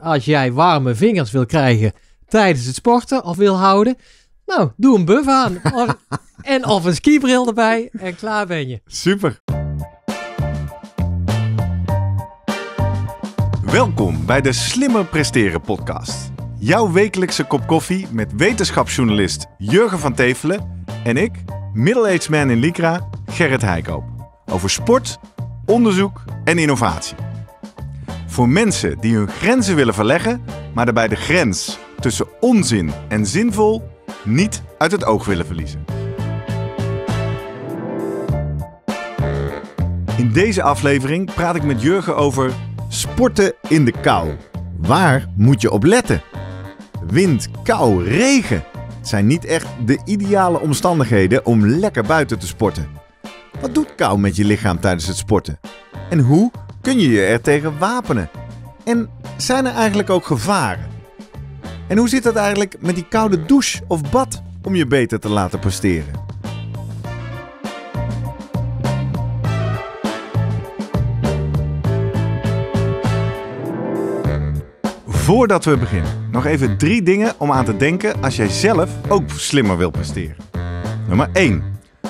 als jij warme vingers wil krijgen tijdens het sporten of wil houden, nou, doe een buff aan. en of een skibril erbij en klaar ben je. Super. Welkom bij de Slimmer Presteren podcast. Jouw wekelijkse kop koffie met wetenschapsjournalist Jurgen van Tevelen en ik, middle-aged man in Lycra, Gerrit Heikoop. Over sport, onderzoek en innovatie. Voor mensen die hun grenzen willen verleggen, maar daarbij de grens tussen onzin en zinvol niet uit het oog willen verliezen. In deze aflevering praat ik met Jurgen over sporten in de kou. Waar moet je op letten? Wind, kou, regen zijn niet echt de ideale omstandigheden om lekker buiten te sporten. Wat doet kou met je lichaam tijdens het sporten? En hoe Kun je je er tegen wapenen? En zijn er eigenlijk ook gevaren? En hoe zit dat eigenlijk met die koude douche of bad om je beter te laten presteren? Voordat we beginnen, nog even drie dingen om aan te denken als jij zelf ook slimmer wil presteren. Nummer 1.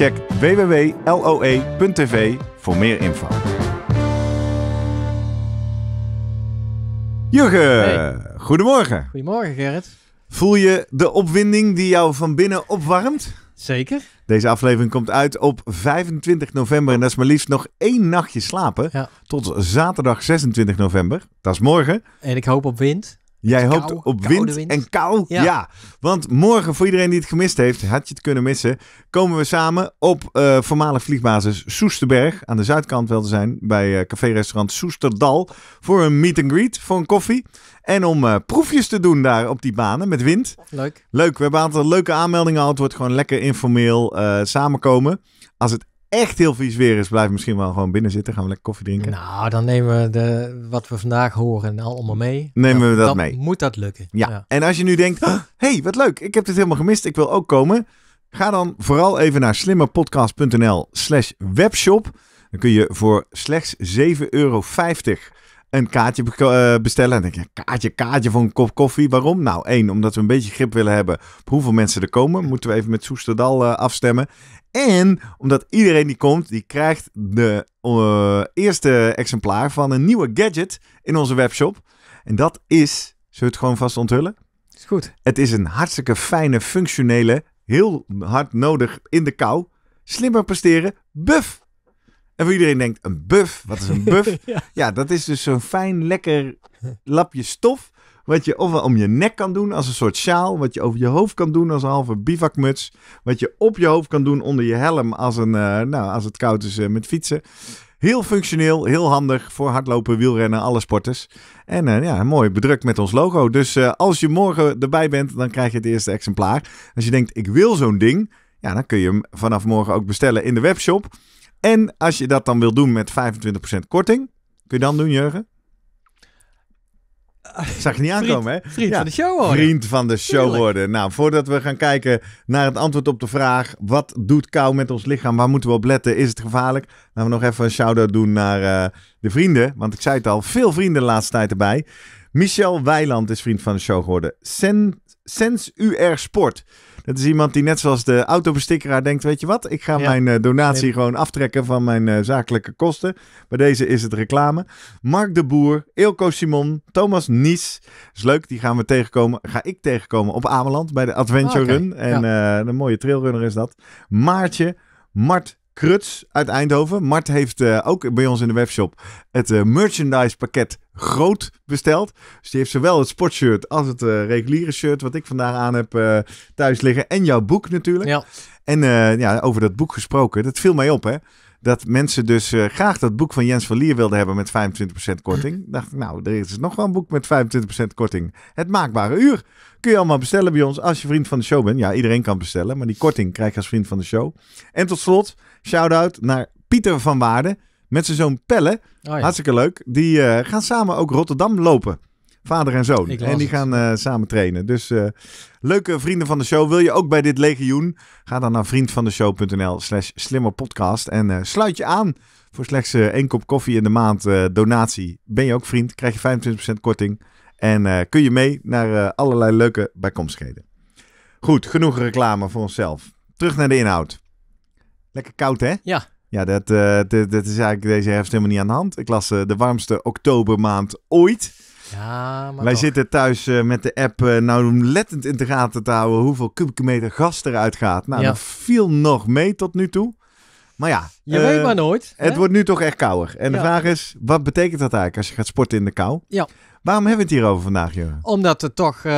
Check www.loe.tv voor meer info. Jurgen, goedemorgen. Goedemorgen Gerrit. Voel je de opwinding die jou van binnen opwarmt? Zeker. Deze aflevering komt uit op 25 november en dat is maar liefst nog één nachtje slapen. Ja. Tot zaterdag 26 november. Dat is morgen. En ik hoop op wind. Jij hoopt op wind, en kou? Ja. Want morgen, voor iedereen die het gemist heeft, had je het kunnen missen, komen we samen op uh, voormalig vliegbasis Soesterberg, aan de zuidkant wel te zijn, bij uh, café-restaurant Soesterdal, voor een meet and greet, voor een koffie. En om eh, proefjes te doen daar op die banen met wind. Leuk. Leuk, we hebben een aantal leuke aanmeldingen al. Het wordt gewoon lekker informeel samenkomen. Als het echt heel vies weer is, blijf misschien wel gewoon binnen zitten. Gaan we lekker koffie drinken. Nou, dan nemen we de, wat we vandaag horen allemaal mee. Nemen we dat mee. moet dat lukken. Ja. en als je nu denkt, hé, hey, wat leuk, ik heb dit helemaal gemist, ik wil ook komen. Ga dan vooral even naar slimmerpodcast.nl slash webshop. Dan kun je voor slechts 7,50 euro een kaartje eh, bestellen. En dan denk je, kaartje, kaartje voor een kop koffie. Waarom? Nou, één, omdat we een beetje grip willen hebben op hoeveel mensen er komen. Moeten we even met Soesterdal eh, afstemmen. En omdat iedereen die komt, die krijgt de eh, eerste exemplaar van een nieuwe gadget in onze webshop. En dat is, zullen we het gewoon vast onthullen? Is goed. Het is een hartstikke fijne, functionele, heel hard nodig in de kou, slimmer presteren, buff. En voor iedereen denkt, een buff, wat is een buff? ja. dat is dus zo'n fijn, lekker lapje stof wat je ofwel om je nek kan doen als een soort sjaal. Wat je over je hoofd kan doen als een halve bivakmuts. Wat je op je hoofd kan doen onder je helm als, een, eh, nou, als het koud is eh, met fietsen. Heel functioneel, heel handig voor hardlopen, wielrennen, alle sporters. En eh, ja, mooi bedrukt met ons logo. Dus als je morgen erbij bent, dan krijg je het eerste exemplaar. Als je denkt, ik wil zo'n ding. Ja, dan kun je hem vanaf morgen ook bestellen in de webshop. En als je dat dan wil doen met 25% korting, kun je dan doen, Jurgen? Zag je niet aankomen, vriend, hè? Vriend van de show worden. Vriend van de show worden. Nou, voordat we gaan kijken naar het antwoord op de vraag... wat doet kou met ons lichaam? Waar moeten we op letten? Is het gevaarlijk? Laten we nog even een shout-out doen naar eh, de vrienden. Want ik zei het al, veel vrienden de laatste tijd erbij. Michel Weiland is vriend van de show geworden. Sens UR Sport dat is iemand die net zoals de autobestikkeraar denkt, weet je wat, ik ga mijn eh, donatie gewoon aftrekken van mijn eh, zakelijke kosten. Bij deze is het reclame. Mark de Boer, Ilko Simon, Thomas Nies. is leuk, die gaan we tegenkomen, ga ik tegenkomen op Ameland bij de Adventure ah, Run. En eh, een mooie trailrunner is dat. Maartje, Mart Kruts uit Eindhoven. Mart heeft ook bij ons in de webshop het uh, merchandise pakket groot besteld. Dus die heeft zowel het sportshirt als het eh, reguliere shirt, wat ik vandaag aan heb eh, thuis liggen. En jouw boek natuurlijk. Ja. En eh, ja, over dat boek gesproken, dat viel mij op hè. Dat mensen dus graag dat boek van Jens van Lier wilden hebben met 25% korting. Dacht ik, nou, er is nog wel een boek met 25% korting. Het maakbare uur. Kun je allemaal bestellen bij ons als je vriend van de show bent. Ja, iedereen kan bestellen, maar die korting krijg je als vriend van de show. En tot slot, shout-out naar Pieter van Waarden met zijn zoon Pelle. Oh hartstikke leuk. Die eh, gaan samen ook Rotterdam lopen. Vader en zoon. En die gaan eh, samen trainen. Dus eh, leuke vrienden van de show. Wil je ook bij dit legioen? Ga dan naar vriendvandeshow.nl slash slimmerpodcast. En sluit je aan. Voor slechts één kop koffie in de maand donatie ben je ook vriend. Krijg je 25% korting. En kun je mee naar allerlei leuke bijkomstigheden. Goed, genoeg reclame voor onszelf. Terug naar de inhoud. Lekker koud, hè? Ja. Ja, eh, dat, dat, is eigenlijk deze herfst helemaal niet aan de hand. Ik las eh, de warmste oktobermaand ooit. Ja, maar Wij zitten thuis eh, met de app nou lettend in de gaten te houden hoeveel kubieke meter gas eruit gaat. Nou, ja. dat viel nog mee tot nu toe. Maar ja. Je weet eh, maar nooit. Het wordt nu toch echt kouder. En de vraag is, wat betekent dat eigenlijk als je gaat sporten in de kou? Ja. Waarom hebben we het hierover vandaag, Jurgen? Omdat het toch, eh,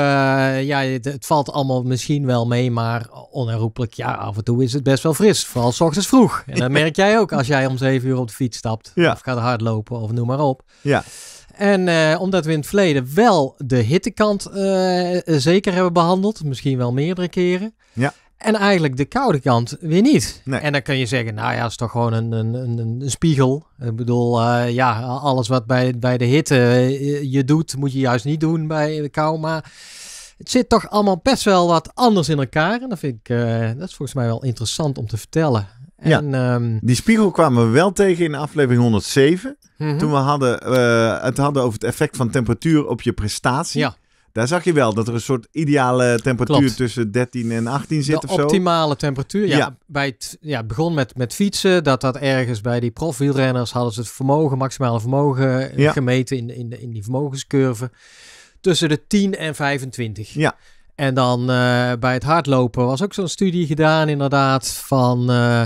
ja, het, valt allemaal misschien wel mee, maar onherroepelijk, ja, af en toe is het best wel fris. Vooral s ochtends vroeg. En dat merk jij ook als jij om zeven uur op de fiets stapt. Ja. Of gaat hardlopen, of noem maar op. Ja. En eh, omdat we in het verleden wel de hittekant zeker hebben behandeld, misschien wel meerdere keren. Ja. En eigenlijk de koude kant weer niet. En dan kun je zeggen, nou ja, is toch gewoon een, een, een, een spiegel. Ik bedoel, eh, ja, alles wat bij, bij de hitte eh, je doet, moet je juist niet doen bij de kou. Maar het zit toch allemaal best wel wat anders in elkaar. En dat vind ik, eh, dat is volgens mij wel interessant om te vertellen. En, ja, ehm, die spiegel kwamen we wel tegen in aflevering 107. Mhm. Toen we hadden, uh, het hadden over het effect van temperatuur op je prestatie. Ja. Daar zag je wel dat er een soort ideale temperatuur tussen 13 en 18 zit of zo. optimale temperatuur. Ja, Bij het, ja, begon met, met fietsen. Dat dat ergens bij die profwielrenners hadden ze het vermogen, maximale vermogen gemeten in, in, in die vermogenscurve. Tussen de 10 en 25. Ja. En dan eh, bij het hardlopen was ook zo'n studie gedaan inderdaad van... Eh,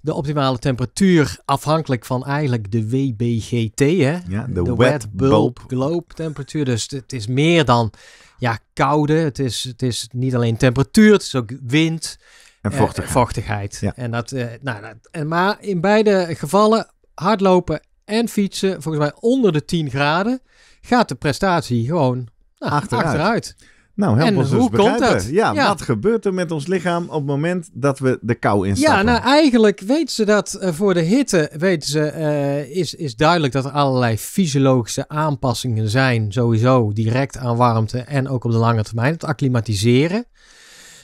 de optimale temperatuur afhankelijk van eigenlijk de WBGT, hè? de, wet, bulb, globe temperatuur. Dus het is meer dan ja, koude. Het is, het is niet alleen temperatuur, het is ook wind. En vochtigheid. Eh, vochtigheid. En dat, eh, nou, en maar in beide gevallen, hardlopen en fietsen, volgens mij onder de 10 graden, gaat de prestatie gewoon nou, achteruit. Nou, en dus hoe Komt dat? Ja, wat gebeurt er met ons lichaam op het moment dat we de kou instappen? Ja, nou eigenlijk weten ze dat eh, voor de hitte weten ze, eh, is, is duidelijk dat er allerlei fysiologische aanpassingen zijn. Sowieso direct aan warmte en ook op de lange termijn. Het acclimatiseren.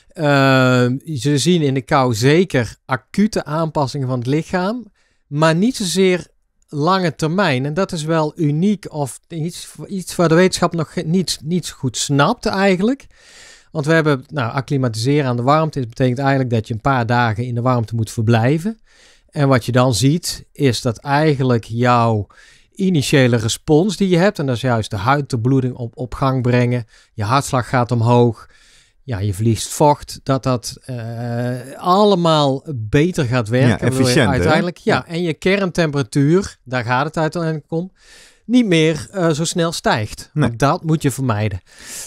Eh, ze zien in de kou zeker acute aanpassingen van het lichaam. Maar niet zozeer lange termijn. En dat is wel uniek of iets, iets waar de wetenschap nog niet, niet goed snapt eigenlijk. Want we hebben, nou, acclimatiseren aan de warmte dat betekent eigenlijk dat je een paar dagen in de warmte moet verblijven. En wat je dan ziet, is dat eigenlijk jouw initiële respons die je hebt, en dat is juist de huid de bloeding op, op gang brengen, je hartslag gaat omhoog, ja, je verliest vocht, dat dat eh, allemaal beter gaat werken. Ja, uiteindelijk, ja, en je kerntemperatuur, daar gaat het uiteindelijk om, niet meer eh, zo snel stijgt. Dat moet je vermijden.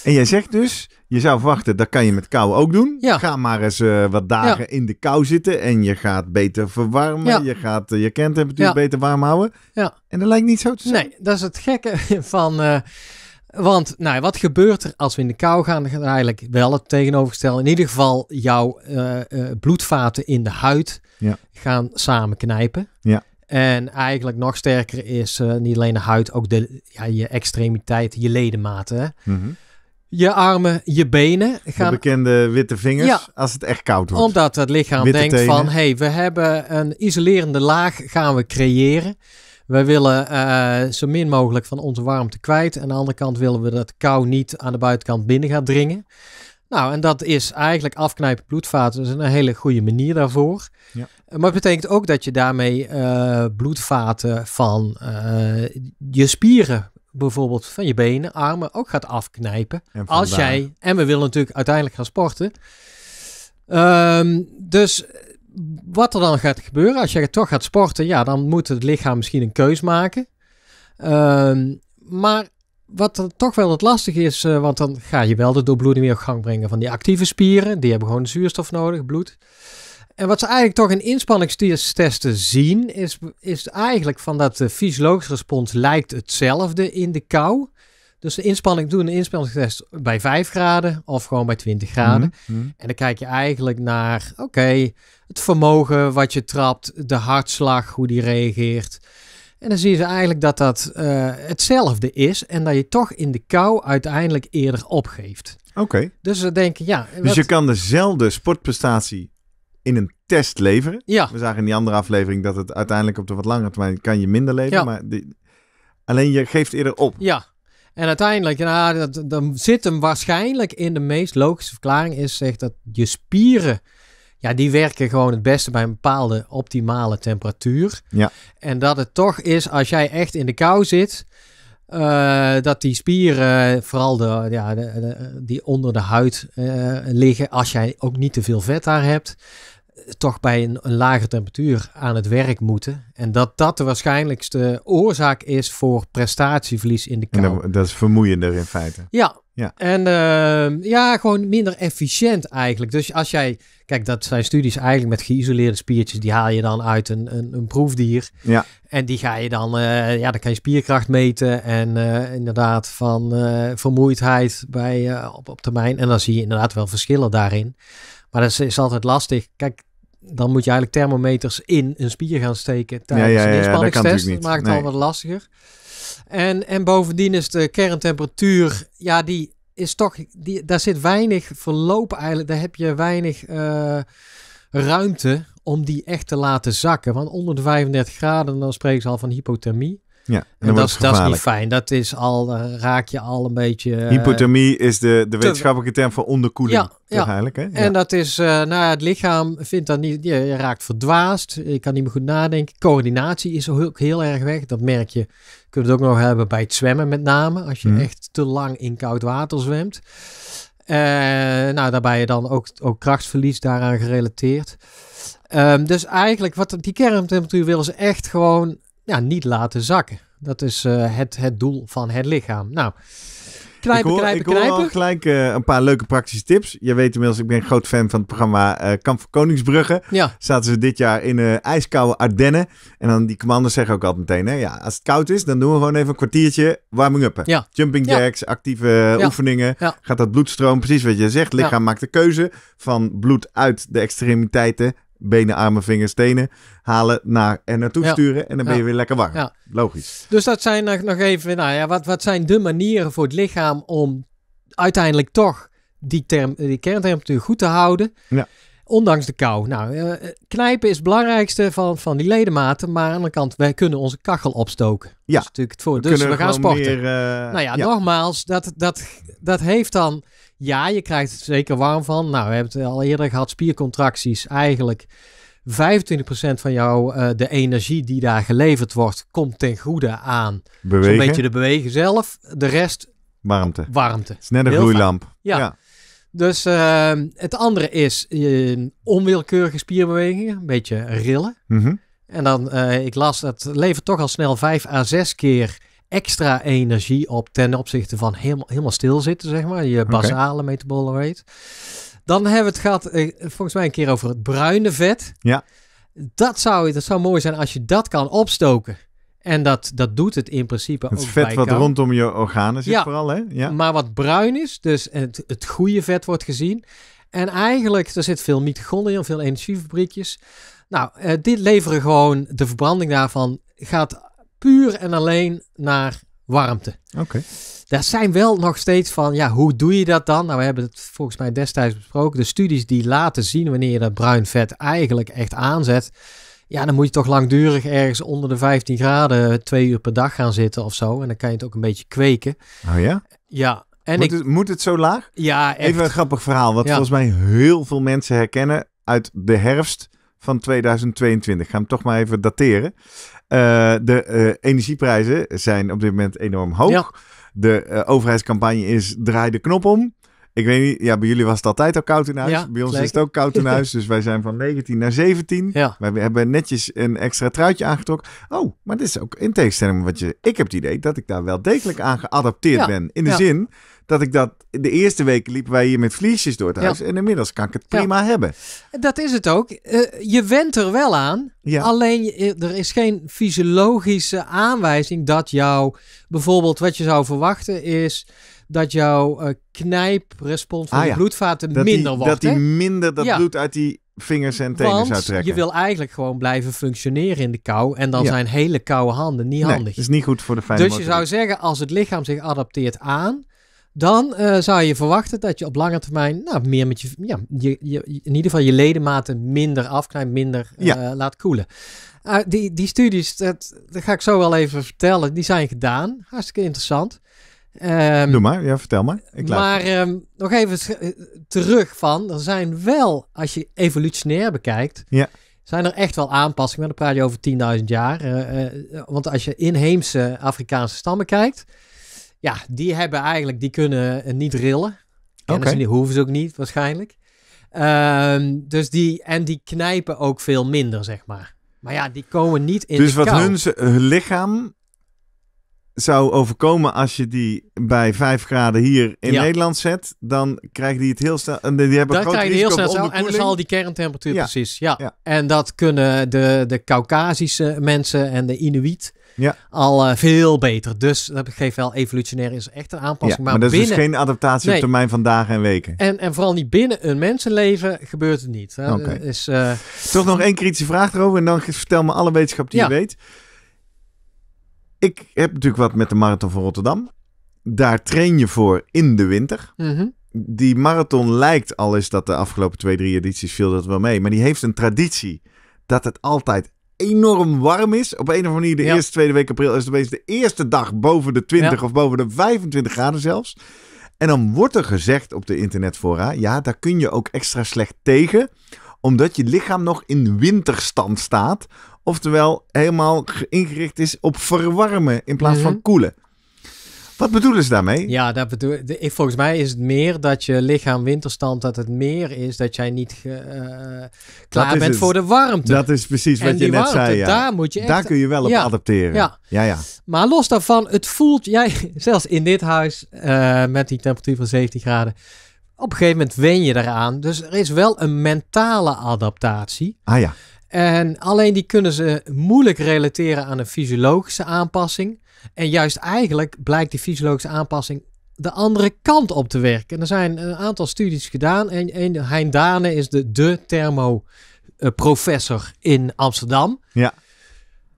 En jij zegt dus, je zou verwachten, dat kan je met kou ook doen. Ja. Ga maar eens eh, wat dagen in de kou zitten en je gaat beter verwarmen. Je gaat je kerntemperatuur beter warm houden. Ja. En dat lijkt niet zo te zijn. Nee, dat is het gekke van want nou, wat gebeurt er als we in de kou gaan? Dan we eigenlijk wel het tegenovergestelde. In ieder geval jouw eh, eh, bloedvaten in de huid gaan samen knijpen. Ja. En eigenlijk nog sterker is eh, niet alleen de huid, ook de, ja, je extremiteit, je ledematen. Mhm. Je armen, je benen gaan... De bekende witte vingers, ja, als het echt koud wordt. Omdat het lichaam denkt van, hé, hey, we hebben een isolerende laag gaan we creëren. Wij willen eh, zo min mogelijk van onze warmte kwijt. En aan de andere kant willen we dat kou niet aan de buitenkant binnen gaat dringen. Nou, en dat is eigenlijk afknijpen bloedvaten. Dat is een hele goede manier daarvoor. Ja. Eh, maar het betekent ook dat je daarmee eh, bloedvaten van je spieren, bijvoorbeeld van je benen, armen, ook gaat afknijpen. Als jij, en we willen natuurlijk uiteindelijk gaan sporten. Ehm, dus wat er dan gaat gebeuren, als je toch gaat sporten, ja, dan moet het lichaam misschien een keus maken. Ehm, maar wat er toch wel het lastige is, eh, want dan ga je wel de doorbloeding weer op gang brengen van die actieve spieren. Die hebben gewoon zuurstof nodig, bloed. En wat ze eigenlijk toch in inspanningstesten zien, is, is eigenlijk van dat de eh, fysiologische respons lijkt hetzelfde in de kou. Dus de inspanning doen, een inspanningstest bij 5 graden of gewoon bij 20 graden. Mhm, mhm. En dan kijk je eigenlijk naar, oké, het vermogen wat je trapt, de hartslag, hoe die reageert. En dan zie je eigenlijk dat dat eh, hetzelfde is en dat je toch in de kou uiteindelijk eerder opgeeft. Oké. Dus ze denken, ja. Dus je kan dezelfde sportprestatie in een test leveren. Ja. We zagen in die andere aflevering dat het uiteindelijk op de wat langere termijn kan je minder leveren. Ja. Maar die... alleen je geeft eerder op. Ja. En uiteindelijk, ja, dat, dan zit hem waarschijnlijk in de meest logische verklaring is zeg dat je spieren, ja, die werken gewoon het beste bij een bepaalde optimale temperatuur. Ja. En dat het toch is als jij echt in de kou zit, eh, dat die spieren, vooral de, ja, de, die onder de huid eh, liggen, als jij ook niet te veel vet daar hebt, toch bij een, een lage temperatuur aan het werk moeten. En dat dat de waarschijnlijkste oorzaak is voor prestatieverlies in de kou. dat, is vermoeiender in feite. Ja. ja. En ehm, ja, gewoon minder efficiënt eigenlijk. Dus als jij, kijk, dat zijn studies eigenlijk met geïsoleerde spiertjes. Die haal je dan uit een, een, een proefdier. Ja. En die ga je dan, eh, ja, dan kan je spierkracht meten. En eh, inderdaad van eh, vermoeidheid bij, op, op termijn. En dan zie je inderdaad wel verschillen daarin. Maar dat is, is altijd lastig. Kijk, dan moet je eigenlijk thermometers in een spier gaan steken tijdens een inspanningstest. Dat, maakt het al wat lastiger. En, en bovendien is de kerntemperatuur, ja, die is toch, die, daar zit weinig verloop eigenlijk, daar heb je weinig eh, ruimte om die echt te laten zakken. Want onder de 35 graden, dan spreken ze al van hypothermie. Ja, en, dat, is, niet fijn. Dat is al, eh, raak je al een beetje... Eh, Hypothermie is de, de wetenschappelijke term voor onderkoeling. Ja, Eigenlijk, hè? Ja. En dat is, uh, nou het lichaam vindt dat niet, je, raakt verdwaasd, je kan niet meer goed nadenken. Coördinatie is ook heel erg weg, dat merk je. Kunnen we het ook nog hebben bij het zwemmen met name, als je mhm. echt te lang in koud water zwemt. nou, daarbij je dan ook, ook krachtsverlies daaraan gerelateerd. Ehm, dus eigenlijk, wat die kerntemperatuur willen ze echt gewoon ja, niet laten zakken. Dat is eh, het, het doel van het lichaam. Nou, knijpen, ik hoor, ik al gelijk eh, een paar leuke praktische tips. Je weet inmiddels, ik ben een groot fan van het programma eh, Kamp van Koningsbrugge. Ja. Zaten ze dit jaar in uh, ijskoude Ardennen. En dan die commanders zeggen ook altijd meteen, hè, ja, als het koud is, dan doen we gewoon even een kwartiertje warming-up. Ja. Jumping jacks, actieve ja. oefeningen. Gaat dat bloedstroom, precies wat je zegt. Lichaam maakt de keuze van bloed uit de extremiteiten benen, armen, vingers, tenen halen naar, en naartoe sturen. En dan ben je weer lekker warm. Ja. Logisch. Dus dat zijn nog, even, nou ja, wat, wat zijn de manieren voor het lichaam om uiteindelijk toch die, term, die kerntemperatuur goed te houden? Ja. Ondanks de kou. Nou, eh, knijpen is het belangrijkste van, van die ledematen. Maar aan de kant, wij kunnen onze kachel opstoken. Ja. Dat natuurlijk het voor. We dus we gaan sporten. Meer, eh, nou ja, nogmaals, dat, dat, dat heeft dan ja, je krijgt het zeker warm van. Nou, we hebben het al eerder gehad, spiercontracties. Eigenlijk 25% van jou, eh, de energie die daar geleverd wordt, komt ten goede aan. Bewegen. Zo'n beetje de bewegen zelf. De rest... Warmte. Warmte. Het is net een gloeilamp. ja. Dus ehm, het andere is uh, onwillekeurige spierbewegingen, een beetje rillen. Mhm. En dan, eh, ik las, dat levert toch al snel 5 à 6 keer extra energie op ten opzichte van helemaal, helemaal stilzitten, zeg maar. Je basale okay. metabole rate. Dan hebben we het gehad, eh, volgens mij een keer over het bruine vet. Ja. Dat zou, dat zou mooi zijn als je dat kan opstoken. En dat, dat doet het in principe het vet wat rondom je organen zit ja, vooral, hè? Ja. Maar wat bruin is, dus het, het goede vet wordt gezien. En eigenlijk, er zit veel mitochondriën in, veel energiefabriekjes. Nou, eh, dit leveren gewoon, de verbranding daarvan gaat puur en alleen naar warmte. Oké. Daar zijn wel nog steeds van, ja, hoe doe je dat dan? Nou, we hebben het volgens mij destijds besproken. De studies die laten zien wanneer je dat bruin vet eigenlijk echt aanzet. Ja, dan moet je toch langdurig ergens onder de 15 graden twee uur per dag gaan zitten of zo. En dan kan je het ook een beetje kweken. Oh ja? Ja. En moet, ik, het, moet het zo laag? Ja, echt. Even een grappig verhaal, wat volgens mij heel veel mensen herkennen uit de herfst van 2022. gaan ga hem toch maar even dateren. Eh, de eh, energieprijzen zijn op dit moment enorm hoog. De eh, overheidscampagne is draai de knop om. Ik weet niet, ja, bij jullie was het altijd al koud in huis. bij ons is het ook koud in huis. Dus wij zijn van 19 naar 17. Ja. We hebben netjes een extra truitje aangetrokken. Oh, maar dit is ook in tegenstelling wat je... Ik heb het idee dat ik daar wel degelijk aan geadapteerd ben. In de zin dat ik dat... De eerste weken liepen wij hier met vliesjes door het huis. En inmiddels kan ik het prima hebben. Dat is het ook. Eh, je went er wel aan. Ja. Alleen eh, er is geen fysiologische aanwijzing dat jouw Bijvoorbeeld wat je zou verwachten is dat jouw eh, knijprespons van de ah bloedvaten minder wordt. Dat die minder dat bloed uit die vingers en tenen zou trekken. Je wil eigenlijk gewoon blijven functioneren in de kou. En dan zijn hele koude handen niet handig. Dat is niet goed voor de fijne. Dus je zou zeggen, als het lichaam zich adapteert aan, dan eh, zou je verwachten dat je op lange termijn nou, meer met je, ja, je, in ieder geval je ledematen minder afknijpt, minder eh, laat koelen. Eh, die, die studies, dat, dat, ga ik zo wel even vertellen, die zijn gedaan. Hartstikke interessant. Um, Doe maar, ja, vertel maar. maar ehm, nog even terug van, er zijn wel, als je evolutionair bekijkt, ja. zijn er echt wel aanpassingen. Dan praat je over 10.000 jaar. want als je inheemse Afrikaanse stammen kijkt, ja, die hebben eigenlijk, die kunnen eh, niet rillen. En die hoeven ze ook niet, waarschijnlijk. Ehm, dus die, en die knijpen ook veel minder, zeg maar. Maar ja, die komen niet in dus wat hun, lichaam zou overkomen als je die bij 5 graden hier in Nederland zet, dan krijgen die het heel snel. En die hebben dan krijg je heel snel en dan al die kerntemperatuur precies. Ja. ja. En dat kunnen de, de Caucasische mensen en de Inuit ja. al eh, veel beter. Dus dat geeft wel evolutionair is echt een aanpassing. Ja, maar, maar, dat is dus geen adaptatie op termijn van dagen en weken. En, en vooral niet binnen een mensenleven gebeurt het niet. Is, eh, Toch nog één kritische vraag erover en dan vertel me alle wetenschap die je weet. Ik heb natuurlijk wat met de Marathon van Rotterdam. Daar train je voor in de winter. Mhm. die marathon lijkt, al is dat de afgelopen twee, drie edities viel dat wel mee, maar die heeft een traditie dat het altijd enorm warm is. Op een of andere manier, de eerste, tweede week april is het opeens de eerste dag boven de 20 of boven de 25 graden zelfs. En dan wordt er gezegd op de internetfora, ja, daar kun je ook extra slecht tegen, omdat je lichaam nog in winterstand staat. Oftewel, helemaal ingericht is op verwarmen in plaats van mhm. koelen. Wat bedoelen ze daarmee? Ja, dat bedoel, ik, volgens mij is het meer dat je lichaam winterstand, dat het meer is dat jij niet eh, klaar bent voor de warmte. Dat is precies wat je net zei. Ja. Daar, moet je echt, daar kun je wel op adapteren. Ja. ja. Maar los daarvan, het voelt, jij, zelfs in dit huis eh, met die temperatuur van 17 graden, op een gegeven moment wen je eraan. Dus er is wel een mentale adaptatie. Ah ja. En alleen die kunnen ze moeilijk relateren aan een fysiologische aanpassing. En juist eigenlijk blijkt die fysiologische aanpassing de andere kant op te werken. en er zijn een aantal studies gedaan. En, en Hein Dane is de, de thermoprofessor eh, in Amsterdam. Ja.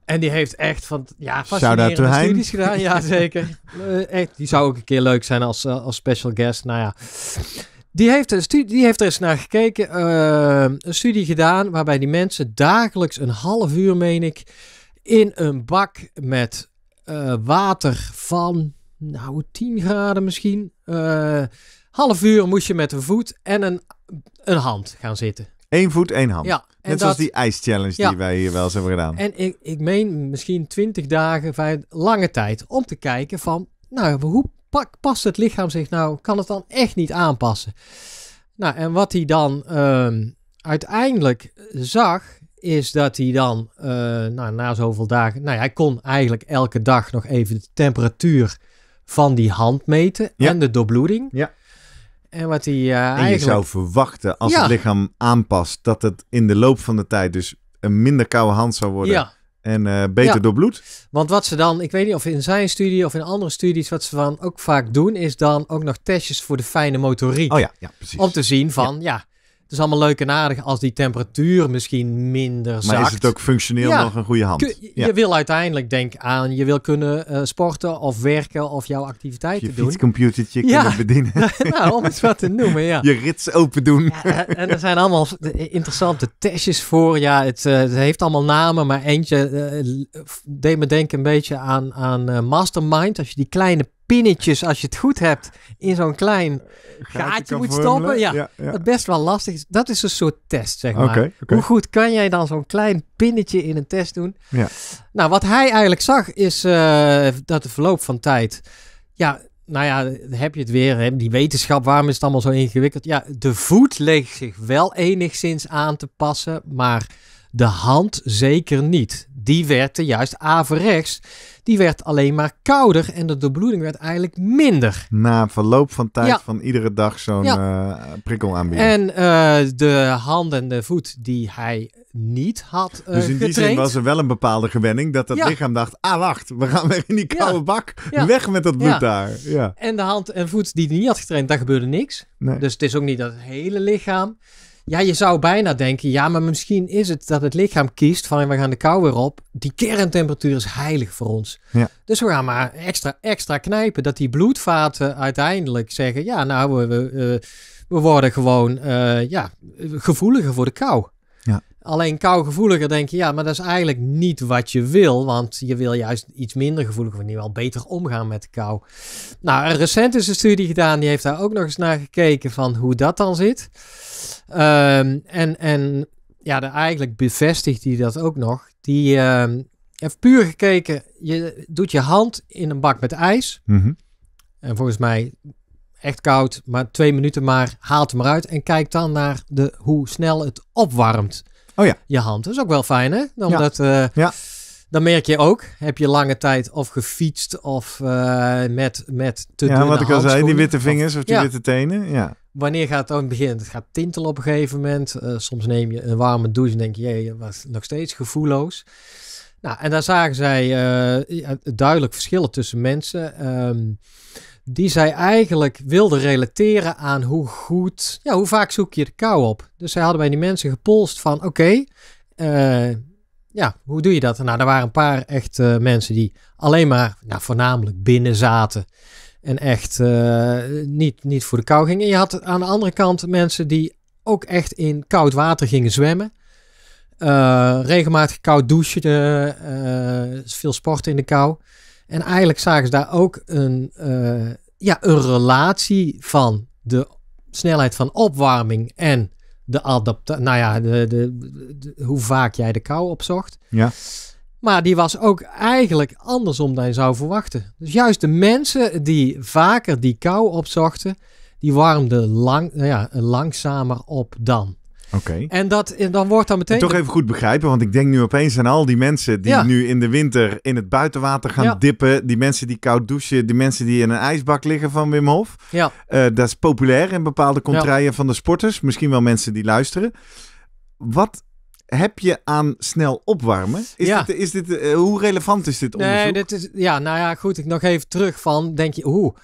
En die heeft echt van ja, fascinerende studies gedaan. Ja, zeker. Eh, echt, die zou ook een keer leuk zijn als, eh, als special guest. Nou ja. Die heeft, een studie, die heeft er eens naar gekeken. een studie gedaan waarbij die mensen dagelijks een half uur, meen ik, in een bak met eh, water van, nou, 10 graden misschien. Uh, half uur moest je met een voet en een, een hand gaan zitten. Eén voet, één hand. Ja, Net zoals die ijschallenge ja. die wij hier wel eens hebben gedaan. En ik, ik meen misschien 20 dagen, vijf, lange tijd, om te kijken van, nou, hoe pak, past het lichaam zich nou? Kan het dan echt niet aanpassen? Nou, en wat hij dan ehm, uiteindelijk zag, is dat hij dan uh, nou, na zoveel dagen. Nou ja, hij kon eigenlijk elke dag nog even de temperatuur van die hand meten en de doorbloeding. Ja. En wat hij eh, en eigenlijk... je zou verwachten als het lichaam aanpast dat het in de loop van de tijd dus een minder koude hand zou worden. Ja. En eh, beter doorbloed. bloed. Want wat ze dan, ik weet niet of in zijn studie of in andere studies, wat ze dan ook vaak doen, is dan ook nog testjes voor de fijne motoriek. Oh ja, ja precies. Om te zien van, ja is allemaal leuk en aardig als die temperatuur misschien minder maar zakt. Maar is het ook functioneel nog een goede hand? je wil uiteindelijk, denk aan, je wil kunnen eh, sporten of werken of jouw activiteiten je doen. Je fietscomputertje ja. kunnen bedienen. nou, om het wat te noemen, ja. Je rits open doen. en er zijn allemaal interessante testjes voor. Ja, het, eh, het heeft allemaal namen, maar eentje eh, deed me denken een beetje aan, aan Mastermind. Als je die kleine pinnetjes, als je het goed hebt, in zo'n klein eh, gaatje, moet stoppen. Ja, het best wel lastig is. Dat is een soort test, zeg maar. Hoe goed kan jij dan zo'n klein pinnetje in een test doen? Ja. Nou, wat hij eigenlijk zag, is eh, dat de verloop van tijd... Ja, nou ja, heb je het weer. Hè? Die wetenschap, waarom is het allemaal zo ingewikkeld? Ja, de voet leeg zich wel enigszins aan te passen, maar de hand zeker niet. Die de juist averechts. Die werd alleen maar kouder en de, de bloeding werd eigenlijk minder. Na verloop van tijd van iedere dag zo'n eh, prikkel aanbieden. En eh, de hand en de voet die hij niet had uh, Dus in die zin was er wel een bepaalde gewenning dat het lichaam dacht... ah, wacht, we gaan weer in die koude bak. Weg met dat bloed daar. En de hand en voet die hij niet had getraind, daar gebeurde niks. Dus het is ook niet dat het hele lichaam... Ja, je zou bijna denken, ja, maar misschien is het dat het lichaam kiest van we gaan de kou weer op. Die kerntemperatuur is heilig voor ons. Ja. Dus we gaan maar extra, extra knijpen dat die bloedvaten uiteindelijk zeggen, ja, nou, we, we eh, worden gewoon eh, ja, gevoeliger voor de kou. Ja. Alleen kougevoeliger denk je, ja, maar dat is eigenlijk niet wat je wil. Want je wil juist iets minder gevoelig wanneer je wel beter omgaan met de kou. Nou, recent is een studie gedaan, die heeft daar ook nog eens naar gekeken van hoe dat dan zit. Ehm, en, en ja, de, eigenlijk bevestigt hij dat ook nog. Die ehm, heeft puur gekeken, je doet je hand in een bak met ijs. Mhm. En volgens mij echt koud, maar twee minuten maar, haalt hem eruit en kijkt dan naar de, hoe snel het opwarmt. Oh ja. Je hand. Dat is ook wel fijn, hè? Omdat, eh, ja. Dan merk je ook, heb je lange tijd of gefietst of eh, met, met te Ja, wat ik al zei, die witte vingers of, die witte tenen. Ja. Wanneer gaat het ook beginnen? Het gaat tintelen op een gegeven moment. Eh, soms neem je een warme douche en denk je, je was nog steeds gevoelloos. Nou, en daar zagen zij eh, duidelijk verschillen tussen mensen. Ehm, die zij eigenlijk wilden relateren aan hoe goed, ja, hoe vaak zoek je de kou op. Dus zij hadden bij die mensen gepolst van, oké, ja, hoe doe je dat? Nou, er waren een paar echt eh, mensen die alleen maar, nou, voornamelijk binnen zaten. En echt eh, niet, niet voor de kou gingen. Je had aan de andere kant mensen die ook echt in koud water gingen zwemmen. Eh, regelmatig koud douchen, veel sporten in de kou. En eigenlijk zagen ze daar ook een, ja, een relatie van de snelheid van opwarming en de adaptatie, nou ja, de, de, hoe vaak jij de kou opzocht. Ja. Maar die was ook eigenlijk andersom dan je zou verwachten. Dus juist de mensen die vaker die kou opzochten, die warmden lang, nou ja, langzamer op dan. Oké. En, dat, en dan wordt dan meteen... toch even goed begrijpen, want ik denk nu opeens aan al die mensen die nu in de winter in het buitenwater gaan dippen. Die mensen die koud douchen, die mensen die in een ijsbak liggen van Wim Hof. Ja. Eh, dat is populair in bepaalde contraien van de sporters. Misschien wel mensen die luisteren. Wat heb je aan snel opwarmen? Is dit, is dit, eh, hoe relevant is dit onderzoek? Nee, dit is, ja, nou ja, goed. Ik nog even terug van, denk je, hoe?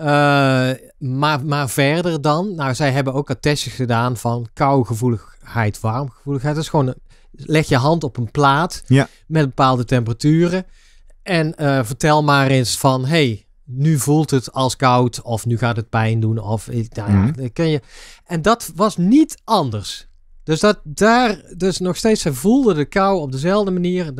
Eh, maar, maar verder dan, nou, zij hebben ook een testje gedaan van kougevoeligheid, warmgevoeligheid. Dat is gewoon, leg je hand op een plaat met bepaalde temperaturen en eh, vertel maar eens van, hey, nu voelt het als koud of nu gaat het pijn doen of eh, nou mhm. je. En dat was niet anders. Dus dat daar dus nog steeds, ze voelden de kou op dezelfde manier.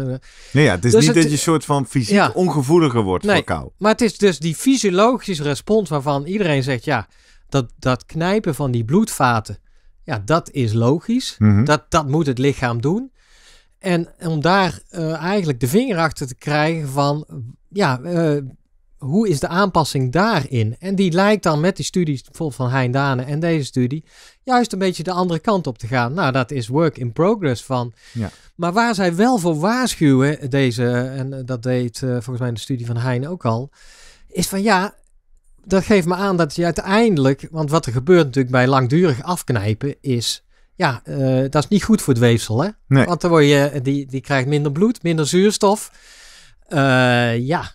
nee ja, het is dus niet dat je een soort van fysiek ongevoeliger wordt nee, voor kou. Maar het is dus die fysiologische respons waarvan iedereen zegt, ja, dat, dat knijpen van die bloedvaten, ja, dat is logisch. Mhm. dat, dat moet het lichaam doen. En om daar eh, eigenlijk de vinger achter te krijgen van, ja, eh, hoe is de aanpassing daarin? En die lijkt dan met die studies van Hein Dane en deze studie juist een beetje de andere kant op te gaan. Nou, dat is work in progress van. Ja. Maar waar zij wel voor waarschuwen, deze, en dat deed eh, volgens mij de studie van Hein ook al, is van ja, dat geeft me aan dat je uiteindelijk, want wat er gebeurt natuurlijk bij langdurig afknijpen is, ja, eh, dat is niet goed voor het weefsel, hè? Want dan word je, die, die krijgt minder bloed, minder zuurstof. Eh, ja,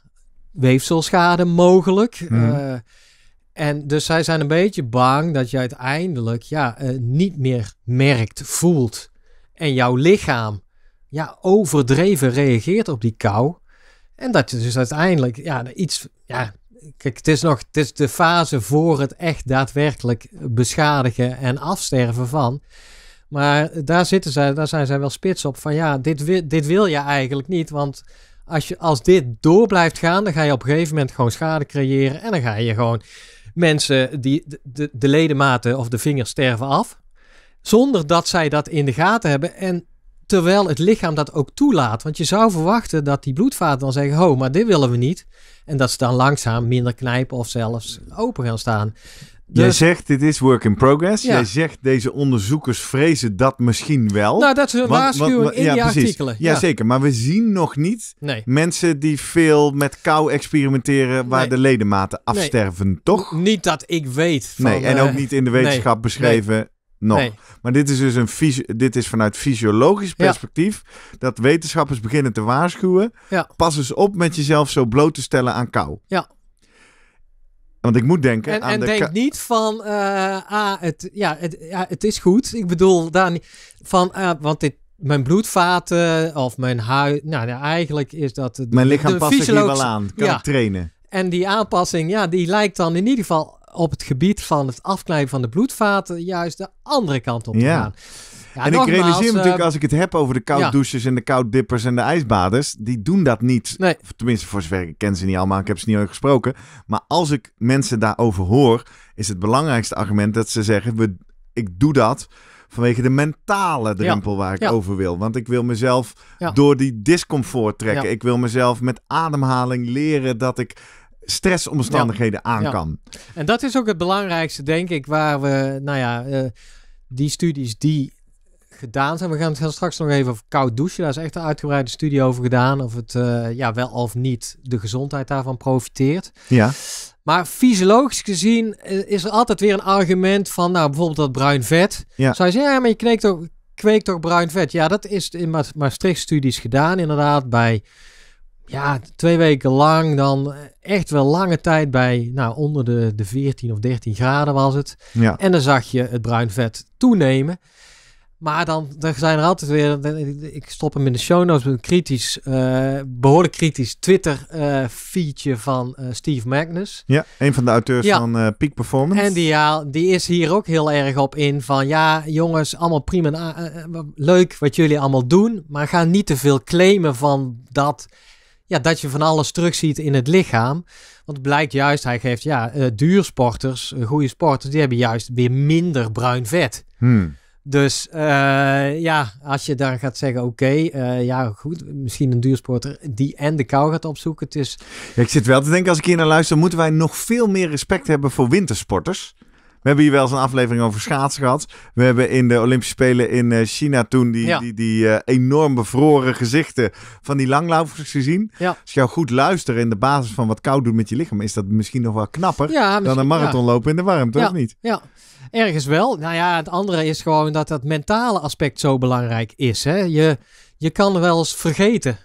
weefselschade mogelijk. Mhm. Eh, en dus zij zijn een beetje bang dat je uiteindelijk ja, eh, niet meer merkt, voelt. En jouw lichaam ja, overdreven reageert op die kou. En dat je dus uiteindelijk ja, iets. Ja, kijk, het is nog het is de fase voor het echt daadwerkelijk beschadigen en afsterven van. Maar daar, zitten zij, daar zijn zij wel spits op van ja, dit, dit wil je eigenlijk niet. Want als, je, als dit door blijft gaan, dan ga je op een gegeven moment gewoon schade creëren. En dan ga je gewoon mensen, die, de, de, ledematen of de vingers sterven af. Zonder dat zij dat in de gaten hebben. En terwijl het lichaam dat ook toelaat. Want je zou verwachten dat die bloedvaten dan zeggen: Ho, maar dit willen we niet. En dat ze dan langzaam minder knijpen of zelfs open gaan staan. Dus... Jij zegt dit is work in progress. Jij zegt deze onderzoekers vrezen dat misschien wel. Nou, dat is een in die artikelen. Ja, ja, zeker. Maar we zien nog niet mensen die veel met kou experimenteren waar de ledematen afsterven, toch? niet dat ik weet. Van, nee, en ook eh, niet in de wetenschap beschreven. Nog. Nee. Maar dit is dus een dit is vanuit fysiologisch perspectief dat wetenschappers beginnen te waarschuwen. Ja. Pas eens op met jezelf zo bloot te stellen aan kou. Ja. Want ik moet denken en, aan en de denk niet van, eh, ah, het, ja, het, ja, het is goed. Ik bedoel, daar niet van, uh, want dit, mijn bloedvaten of mijn huid, nou eigenlijk is dat... De, mijn lichaam past zich wel aan, kan trainen. En die aanpassing, ja, die lijkt dan in ieder geval op het gebied van het afkleinen van de bloedvaten juist de andere kant op te ja. gaan en ik realiseer me natuurlijk, eh, als ik het heb over de kouddouches en de kouddippers en de ijsbaders, die doen dat niet. Nee. Tenminste, voor zover ik ken ze niet allemaal, ik heb ze niet ooit gesproken. Maar als ik mensen daarover hoor, is het belangrijkste argument dat ze zeggen, we, ik doe dat vanwege de mentale drempel waar ik over wil. Want ik wil mezelf door die discomfort trekken. Ik wil mezelf met ademhaling leren dat ik stressomstandigheden aan kan. En dat is ook het belangrijkste, denk ik, waar we, nou ja, eh, die studies die gedaan zijn. We gaan het straks nog even over koud douchen. Daar is echt een uitgebreide studie over gedaan. Of het eh, ja, wel of niet de gezondheid daarvan profiteert. Ja. Maar fysiologisch gezien eh, is er altijd weer een argument van, nou bijvoorbeeld dat bruin vet. Ja. Zou je zeggen, ja, maar je kweekt toch, kweekt toch bruin vet? Ja, dat is in maar Maastricht-studies gedaan, inderdaad, bij ja, twee weken lang, dan eh, echt wel lange tijd bij, nou, onder de, de 14 of 13 graden was het. En dan zag je het bruin vet toenemen. Maar dan er zijn er altijd weer. Ik stop hem in de show notes met een kritisch, uh, behoorlijk kritisch Twitter-feature eh, van eh, Steve Magnus. Ja, een van de auteurs van Peak Performance. En die, die is hier ook heel erg op in van ja, jongens, allemaal prima leuk wat jullie allemaal doen. Maar ga niet te veel claimen van dat ja, dat je van alles terugziet in het lichaam. Want blijkt juist, hij geeft ja, duursporters, goede sporters, die hebben juist weer minder bruin vet. Hmm. Dus eh, ja, als je daar gaat zeggen, oké, eh, ja goed, misschien een duursporter die en de kou gaat opzoeken. Het ik zit wel te denken, als ik hier naar luister, moeten wij nog veel meer respect hebben voor wintersporters. We hebben hier wel eens een aflevering over schaatsen gehad. We hebben in de Olympische Spelen in eh, China toen die, die, die eh, enorm bevroren gezichten van die langlaufers gezien. Als je jou goed luistert in de basis van wat koud doet met je lichaam, is dat misschien nog wel knapper dan een marathon lopen in de warmte, of niet? Ja, ergens wel. Nou ja, het andere is gewoon dat dat mentale aspect zo belangrijk is. Hè? Je, je kan wel eens vergeten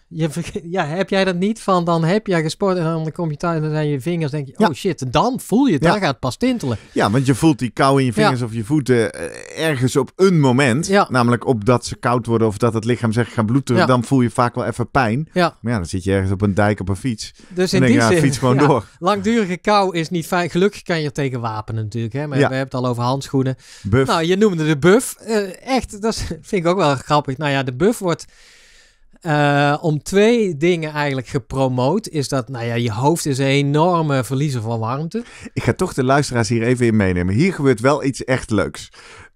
ja, heb jij dat niet van, dan heb jij gesport en dan kom je thuis en dan zijn je vingers, denk je, oh shit, dan voel je, het, ja. daar gaat pas tintelen. Ja, want je voelt die kou in je vingers of je voeten eh, ergens op een moment, namelijk op dat ze koud worden of dat het lichaam zegt gaan bloeden, dan voel je vaak wel even pijn. Ja. Maar ja, dan zit je ergens op een dijk op een fiets. Dus in denk, die fiets gewoon door. Langdurige kou is niet fijn. Gelukkig kan je tegen wapenen natuurlijk, hè? maar we hebben het al over handschoenen. Nou, je noemde de buff. Eh, echt, dat vind ik ook wel grappig. Nou ja, de buff wordt eh, om twee dingen eigenlijk gepromoot. Is dat, nou ja, je hoofd is een enorme verliezer van warmte. Ik ga toch de luisteraars hier even in meenemen. Hier gebeurt wel iets echt leuks.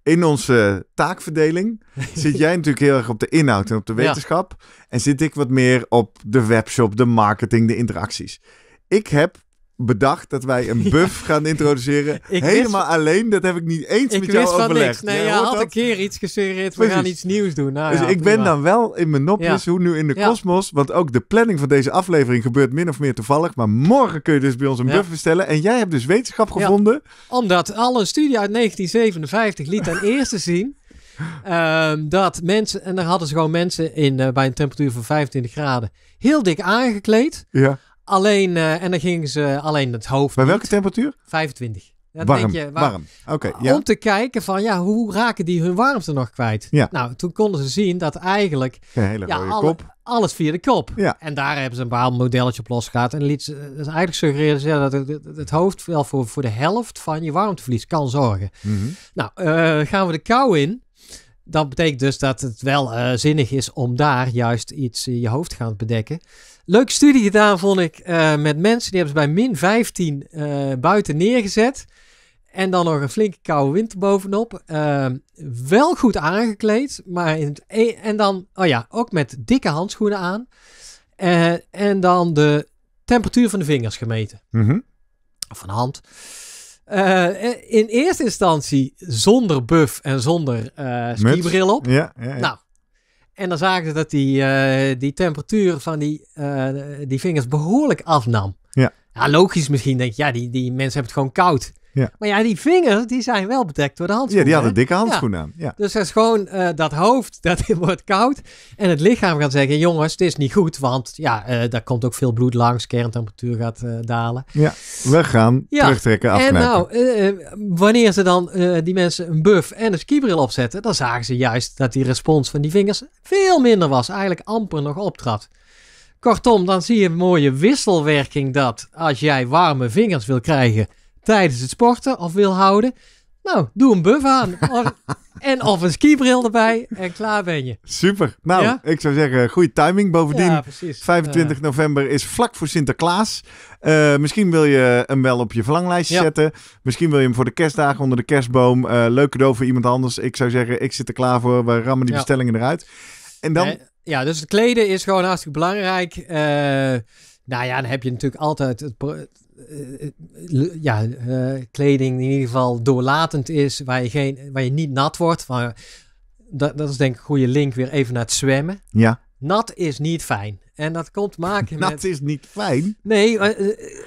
In onze taakverdeling zit jij natuurlijk heel erg op de inhoud en op de wetenschap. En zit ik wat meer op de webshop, de marketing, de interacties. Ik heb bedacht dat wij een buff gaan introduceren. Helemaal alleen, dat heb ik niet eens ik met jou overlegd. Ik wist van niks. Nee, je had een keer iets gesuggereerd, we gaan iets nieuws doen. Nou dus ik ben dan wel in mijn nopjes, hoe nu in de kosmos. Want ook de planning van deze aflevering gebeurt min of meer toevallig. Maar morgen kun je dus bij ons een buff bestellen. En jij hebt dus wetenschap gevonden. Omdat al een studie uit 1957 liet ten eerste zien... Ehm, dat mensen, en daar hadden ze gewoon mensen in, eh, bij een temperatuur van 25 graden heel dik aangekleed. Ja. Alleen, eh, en dan gingen ze alleen het hoofd. Bij welke temperatuur? 25. Dan warm, denk je, warm. Oké. Ah, ja. Om te kijken van, ja, hoe raken die hun warmte nog kwijt? Ja. Nou, toen konden ze zien dat eigenlijk ja, kop. alles via de kop. Ja. En daar hebben ze een bepaald modelletje op losgehaald. En liet ze, dus eigenlijk suggereren ze dat het, het, hoofd wel voor, voor de helft van je warmteverlies kan zorgen. Mhm. Nou, eh, gaan we de kou in. Dat betekent dus dat het wel eh, zinnig is om daar juist iets in je hoofd gaan bedekken. Leuke studie gedaan vond ik eh, met mensen die hebben ze bij min 15 eh, buiten neergezet. En dan nog een flinke koude winter bovenop. Ehm, wel goed aangekleed, maar in het e- en dan, oh ja, ook met dikke handschoenen aan. Eh, en dan de temperatuur van de vingers gemeten. Mm -hmm. Van hand. in eerste instantie zonder buff en zonder uh, skibril op. Ja, ja, Nou, en dan zagen ze dat die, eh, die temperatuur van die, eh, die vingers behoorlijk afnam. Ja. ja. logisch misschien denk je, ja, die, die mensen hebben het gewoon koud. Ja. Maar ja, die vingers die zijn wel bedekt door de handschoen. Ja, die hadden dikke handschoenen aan. Ja. Dus dat is gewoon eh, dat hoofd, dat wordt koud. En het lichaam gaat zeggen, jongens, het is niet goed. Want ja, eh, daar komt ook veel bloed langs. Kerntemperatuur gaat eh, dalen. Ja, we gaan terugtrekken, afknijpen. En nou, wanneer ze dan die mensen een buff en een skibril opzetten... dan zagen ze juist dat die respons van die vingers veel minder was. Eigenlijk amper nog optrad. Kortom, dan zie je een mooie wisselwerking dat als jij warme vingers wil krijgen tijdens het sporten of wil houden. Nou, doe een buff aan. en of een skibril erbij. En klaar ben je. Super. Nou, ja? ik zou zeggen, goede timing. Bovendien, 25 november is vlak voor Sinterklaas. Eh, misschien wil je hem wel op je verlanglijstje zetten. Misschien wil je hem voor de kerstdagen onder de kerstboom. Uh, eh, leuk cadeau voor iemand anders. Ik zou zeggen, ik zit er klaar voor. We rammen die bestellingen eruit. En dan... ja, dus het kleden is gewoon hartstikke belangrijk. Eh, nou ja, dan heb je natuurlijk altijd het eh, eh, ja, uh, kleding in ieder geval doorlatend is, waar je, geen, waar je niet nat wordt. Maar dat, dat is denk ik een goede link weer even naar het zwemmen. Ja. Nat is niet fijn. En dat komt maken met... Nat is niet fijn? Nee,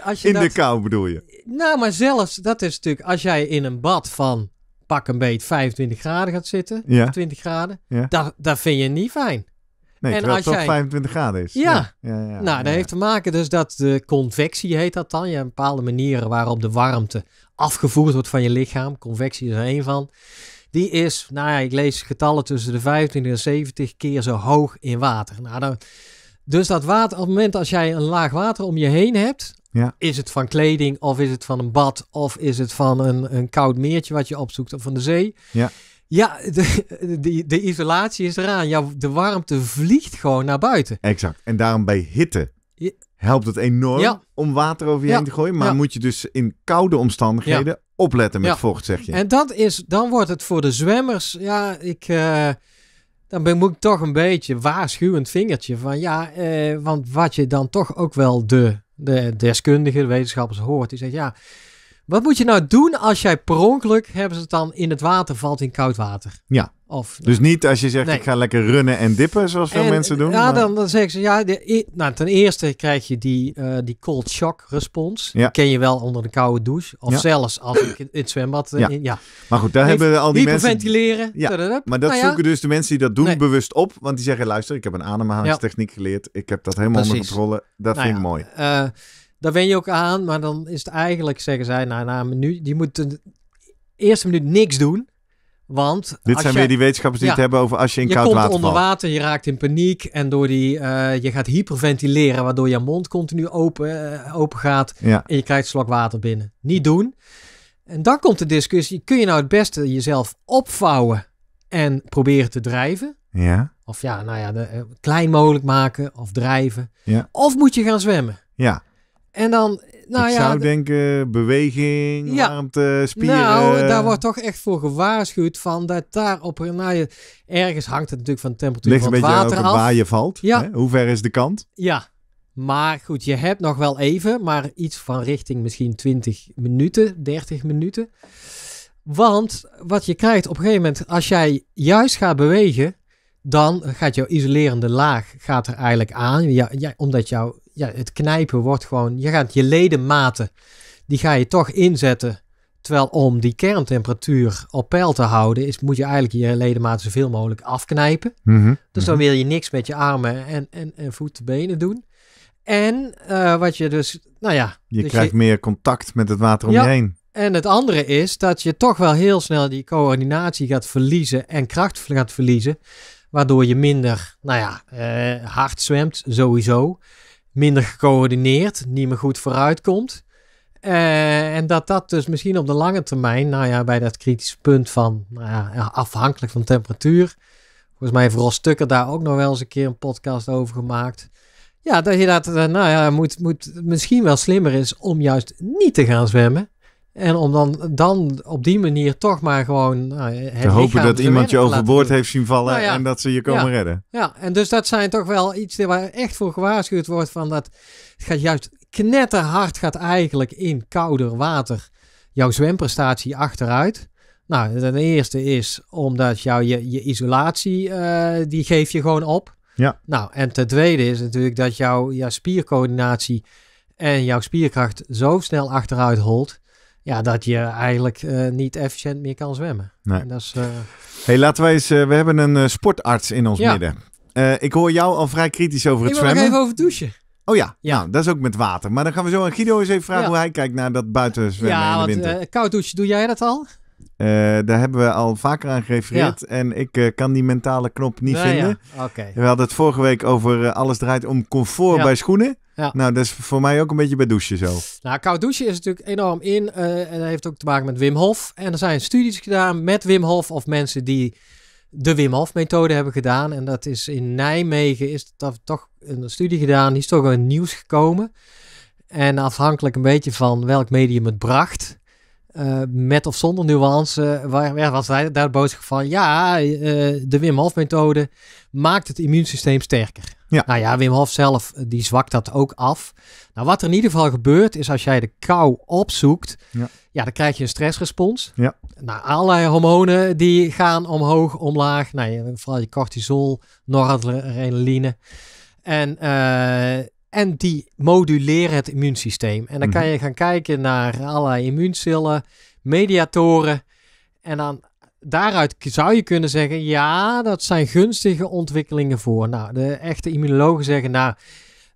als je In de kou bedoel je? Nou, maar zelfs, dat is natuurlijk... Als jij in een bad van pak een beet 25 graden gaat zitten, ja. 20 graden, ja. dat, dat vind je niet fijn. Nee, en als het jij... 25 graden is. Ja, ja. ja, nou, dat heeft te maken dus dat de convectie heet dat dan. Je hebt bepaalde manieren waarop de warmte afgevoerd wordt van je lichaam. Convectie is er één van. Die is, nou ja, ik lees getallen tussen de 25 en 70 keer zo hoog in water. Nou, dan, dus dat water, op het moment als jij een laag water om je heen hebt, Is het van kleding of is het van een bad of is het van een, een koud meertje wat je opzoekt of van de zee? Ja. Ja, de, de, isolatie is eraan. Ja, de warmte vliegt gewoon naar buiten. Exact. En daarom bij hitte helpt het enorm om water over je heen te gooien. Maar moet je dus in koude omstandigheden opletten met vocht, zeg je. En dat is, dan wordt het voor de zwemmers, ja, ik... Eh, dan ben, moet ik toch een beetje waarschuwend vingertje van ja, eh, want wat je dan toch ook wel de, de deskundigen, wetenschappers hoort, die zegt ja, wat moet je nou doen als jij per ongeluk, hebben ze het dan, in het water valt in koud water? Ja. Of, dus niet als je zegt, ik ga lekker runnen en dippen, zoals veel mensen doen. Ja, dan, dan zeggen ze, ja, de, e-, nou, ten eerste krijg je die, eh, die cold shock respons. Ja. Die ken je wel onder de koude douche. Of zelfs als ik in het zwembad... Eh, ja. In, ja. Maar goed, daar hebben al die mensen... ventileren. Ja. Maar dat nou zoeken dus de mensen die dat doen bewust op. Want die zeggen, luister, ik heb een ademhalingstechniek geleerd. Ik heb dat helemaal onder controle. Dat nou vind ik mooi. Eh, daar wen je ook aan, maar dan is het eigenlijk, zeggen zij, nou, na nou, een minuut, je moet de eerste minuut niks doen. Want Dit zijn weer die wetenschappers die het hebben over als je in koud water valt. Je komt onder water, je raakt in paniek en door die, eh, je gaat hyperventileren, waardoor je mond continu open, eh, open gaat ja. en je krijgt slokwater slok water binnen. Niet doen. En dan komt de discussie, kun je nou het beste jezelf opvouwen en proberen te drijven? Ja. Of ja, nou ja, de, eh, klein mogelijk maken of drijven. Ja. Of moet je gaan zwemmen? Ja. En dan, nou ik ja, zou denken, beweging, ja, warmte, spieren. Nou, daar wordt toch echt voor gewaarschuwd van dat daar op nou, ergens hangt het natuurlijk van de temperatuur Ligt van het water af. Ligt een beetje waar je valt. Ja. Hè? Hoe ver is de kant? Ja. Maar goed, je hebt nog wel even, maar iets van richting misschien 20 minuten, 30 minuten. Want wat je krijgt op een gegeven moment, als jij juist gaat bewegen, dan gaat jouw isolerende laag gaat er eigenlijk aan. ja, omdat jouw ja, het knijpen wordt gewoon, je gaat je ledematen, die ga je toch inzetten. Terwijl om die kerntemperatuur op peil te houden, is, moet je eigenlijk je ledematen zoveel mogelijk afknijpen. Mhm, dus dan mhm. wil je niks met je armen en, en, en voeten, benen doen. En eh, wat je dus, nou ja. Je krijgt meer contact met het water om je heen. En het andere is dat je toch wel heel snel die coördinatie gaat verliezen en kracht gaat verliezen. Waardoor je minder, nou ja, eh, hard zwemt sowieso minder gecoördineerd, niet meer goed vooruitkomt. Eh, en dat dat dus misschien op de lange termijn, nou ja, bij dat kritische punt van nou ja, afhankelijk van temperatuur. Volgens mij heeft Ros daar ook nog wel eens een keer een podcast over gemaakt. Ja, dat je dat, eh, nou ja, moet, moet, misschien wel slimmer is om juist niet te gaan zwemmen. En om dan, dan op die manier toch maar gewoon. Nou, het te hopen dat iemand je overboord heeft zien vallen nou en dat ze je komen redden. Ja, en dus dat zijn toch wel iets waar echt voor gewaarschuwd wordt: van dat het gaat juist knetterhard gaat eigenlijk in kouder water jouw zwemprestatie achteruit. Nou, ten eerste is omdat jouw je, je isolatie, uh, die geef je gewoon op. Ja. Nou, en ten tweede is natuurlijk dat jouw, jouw spiercoördinatie en jouw spierkracht zo snel achteruit holt ja, dat je eigenlijk eh, niet efficiënt meer kan zwemmen. dat is, eh, hey, laten wij eens, eh, we hebben een sportarts in ons midden. ik hoor jou al vrij kritisch over het zwemmen. Ik wil even over douchen. Oh ja, ja. Nou, dat is ook met water. Maar dan gaan we zo aan Guido eens even vragen hoe hij kijkt naar dat buitenzwemmen ja, in de winter. Ja, koud douchen, doe jij dat al? Eh, daar hebben we al vaker aan gerefereerd. En ik eh, kan die mentale knop niet nou vinden. Ja. We hadden het vorige week over eh, alles draait om comfort bij schoenen. Nou, dat is voor mij ook een beetje bij douchen zo. Nou, koud douchen is natuurlijk enorm in. en dat heeft ook te maken met Wim Hof. En er zijn studies gedaan met Wim Hof of mensen die de Wim Hof methode hebben gedaan. En dat is in Nijmegen is dat toch een studie gedaan. Die is toch een nieuws gekomen. En afhankelijk een beetje van welk medium het bracht eh, met of zonder nuance uh, was hij daar boodschap van... ja, eh, de Wim Hof methode maakt het immuunsysteem sterker. Ja. Nou ja, Wim Hof zelf, die zwakt dat ook af. Nou, wat er in ieder geval gebeurt, is als jij de kou opzoekt... ja, ja dan krijg je een stressrespons. Ja. Nou, allerlei hormonen die gaan omhoog, omlaag. Nou, vooral je cortisol, noradrenaline... En en die moduleren het immuunsysteem. En dan kan mhm. je gaan kijken naar allerlei immuuncellen, mediatoren. En dan daaruit zou je kunnen zeggen: ja, dat zijn gunstige ontwikkelingen voor. Nou, de echte immunologen zeggen: nou,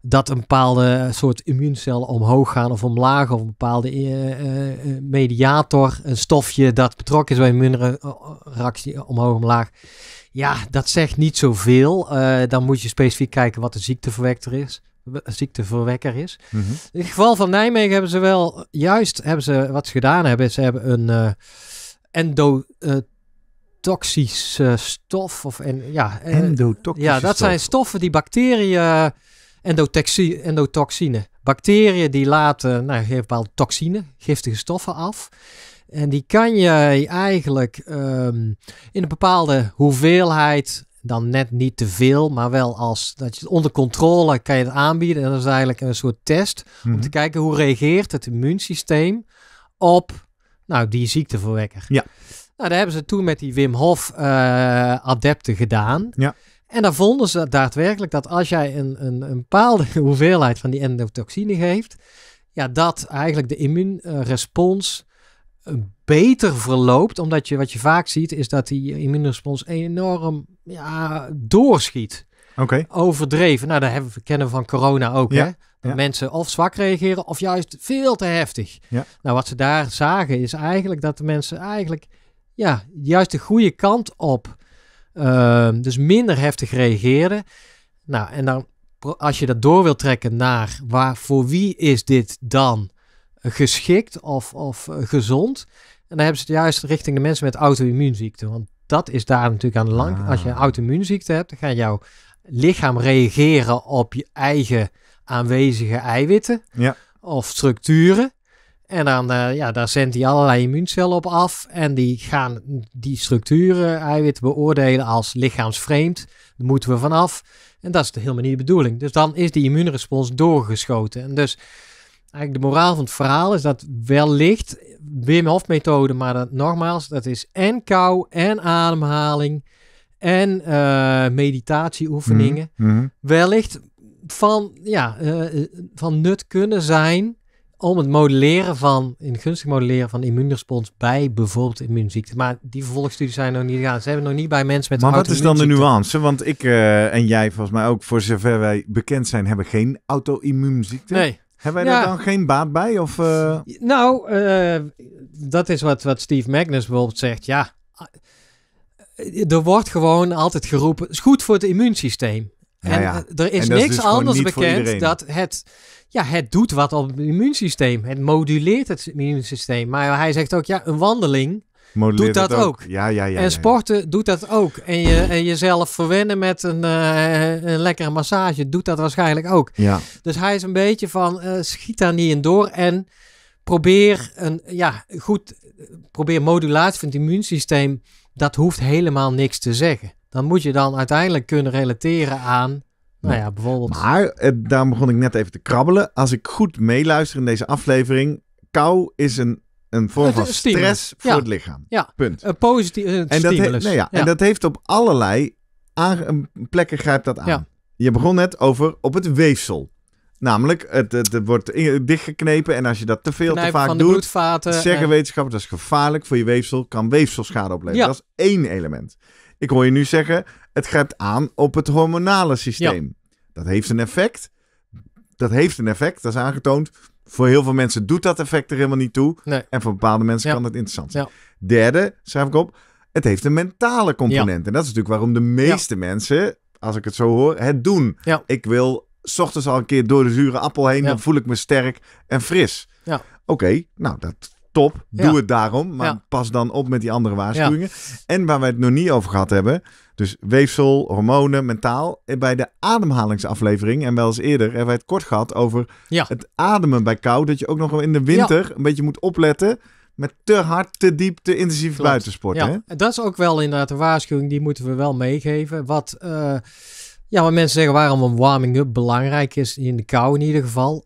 dat een bepaalde soort immuuncellen omhoog gaan of omlaag, of een bepaalde eh, eh, eh, mediator, een stofje dat betrokken is bij immuunreactie omhoog, omlaag. Ja, dat zegt niet zoveel. dan moet je specifiek kijken wat de ziekteverwekter is ziekteverwekker is. Mhm. In het geval van Nijmegen hebben ze wel, juist hebben ze wat ze gedaan hebben, ze hebben een uh, endotoxische stof of en ja, eh, endotoxische Ja, dat zijn stoffen die bacteriën endotoxine, endotoxine. Bacteriën die laten, nou, bepaalde toxine, giftige stoffen af. En die kan je eigenlijk ehm, in een bepaalde hoeveelheid dan net niet te veel, maar wel als dat je het onder controle kan je het aanbieden. En dat is eigenlijk een soort test om te mhm. kijken hoe reageert het immuunsysteem op nou, die ziekteverwekker. Ja. Nou, daar hebben ze toen met die Wim Hof uh, adepten gedaan. Ja. En daar vonden ze daadwerkelijk dat als jij een, een, een bepaalde hoeveelheid van die endotoxine geeft, ja, dat eigenlijk de immuunrespons beter verloopt. Omdat je wat je vaak ziet is dat die immuunrespons enorm ja, doorschiet. Okay. Overdreven. Nou, daar hebben we kennen van corona ook. hè? Dat mensen of zwak reageren of juist veel te heftig. Ja. Nou, wat ze daar zagen is eigenlijk dat de mensen eigenlijk ja, juist de goede kant op. Ehm, dus minder heftig reageerden. Nou, en dan als je dat door wilt trekken naar waar, voor wie is dit dan geschikt of, of eh, gezond en dan hebben ze het juist richting de mensen met auto-immuunziekten. Want dat is daar natuurlijk aan de lang. Ah. Als je een auto-immuunziekte hebt, dan gaat jouw lichaam reageren op je eigen aanwezige eiwitten ja. of structuren. En dan, eh, ja, daar zendt hij allerlei immuuncellen op af. En die gaan die structuren, eiwitten, beoordelen als lichaamsvreemd. Daar moeten we vanaf. En dat is helemaal niet de bedoeling. Dus dan is die immuunrespons doorgeschoten. En dus eigenlijk de moraal van het verhaal is dat wellicht Wim Hof methode, maar dat, nogmaals, dat is en kou en ademhaling en uh, meditatieoefeningen. Mm-hmm. Mm-hmm. Wellicht van, ja, eh, eh, van nut kunnen zijn om het modelleren van, in gunstig modelleren van immuunrespons bij bijvoorbeeld immuunziekten. Maar die vervolgstudies zijn nog niet gegaan. Ze hebben nog niet bij mensen met Maar wat is dan de nuance? Want ik en jij volgens mij ook, voor zover wij bekend zijn, hebben geen auto-immuunziekten. Nee. Hebben wij daar dan geen baat bij? Of, eh? Nou, eh, dat is wat, wat Steve Magnus bijvoorbeeld zegt. Ja, eh, er wordt gewoon altijd geroepen, het is goed voor het immuunsysteem. En er is niks dus anders bekend dat het, ja, het doet wat op het immuunsysteem. Het moduleert het immuunsysteem. Maar hij zegt ook, ja, een wandeling doet dat, ook. Ja, ja, ja, en sporten doet dat ook. En, je, en jezelf verwennen met een, eh, een lekkere massage doet dat waarschijnlijk ook. Ja. Dus hij is een beetje van eh, schiet daar niet in door en probeer een ja, goed probeer modulatie van het immuunsysteem. Dat hoeft helemaal niks te zeggen. Dan moet je dan uiteindelijk kunnen relateren aan nou ja, bijvoorbeeld. Maar eh, daarom begon ik net even te krabbelen. Als ik goed meeluister in deze aflevering, kou is een een vorm van stress voor het lichaam. Ja. Punt. Een positieve en dat nou ja. En dat heeft op allerlei plekken grijpt dat aan. Je begon net over op het weefsel. Namelijk, het, het, wordt dichtgeknepen en als je dat te veel te vaak doet, zeggen wetenschappers, dat is gevaarlijk voor je weefsel, kan weefselschade opleveren. Dat is één element. Ik hoor je nu zeggen, het grijpt aan op het hormonale systeem. Dat heeft een effect. Dat heeft een effect, dat is aangetoond voor heel veel mensen doet dat effect er helemaal niet toe. En voor bepaalde mensen kan het interessant zijn. Derde, schrijf ik op, het heeft een mentale component. En dat is natuurlijk waarom de meeste mensen, als ik het zo hoor, het doen. Ik wil s ochtends al een keer door de zure appel heen, dan voel ik me sterk en fris. Oké, nou dat top. Doe het daarom. Maar pas dan op met die andere waarschuwingen. En waar we het nog niet over gehad hebben. Dus weefsel, hormonen, mentaal. Eh, bij de ademhalingsaflevering en wel eens eerder hebben wij het kort gehad over het ademen bij kou. Dat je ook nog in de winter een beetje moet opletten met te hard, te diep, te intensief Klopt. buitensport. Ja. Dat is ook wel inderdaad een waarschuwing, die moeten we wel meegeven. Wat, eh, ja, wat mensen zeggen waarom een warming-up belangrijk is, in de kou in ieder geval.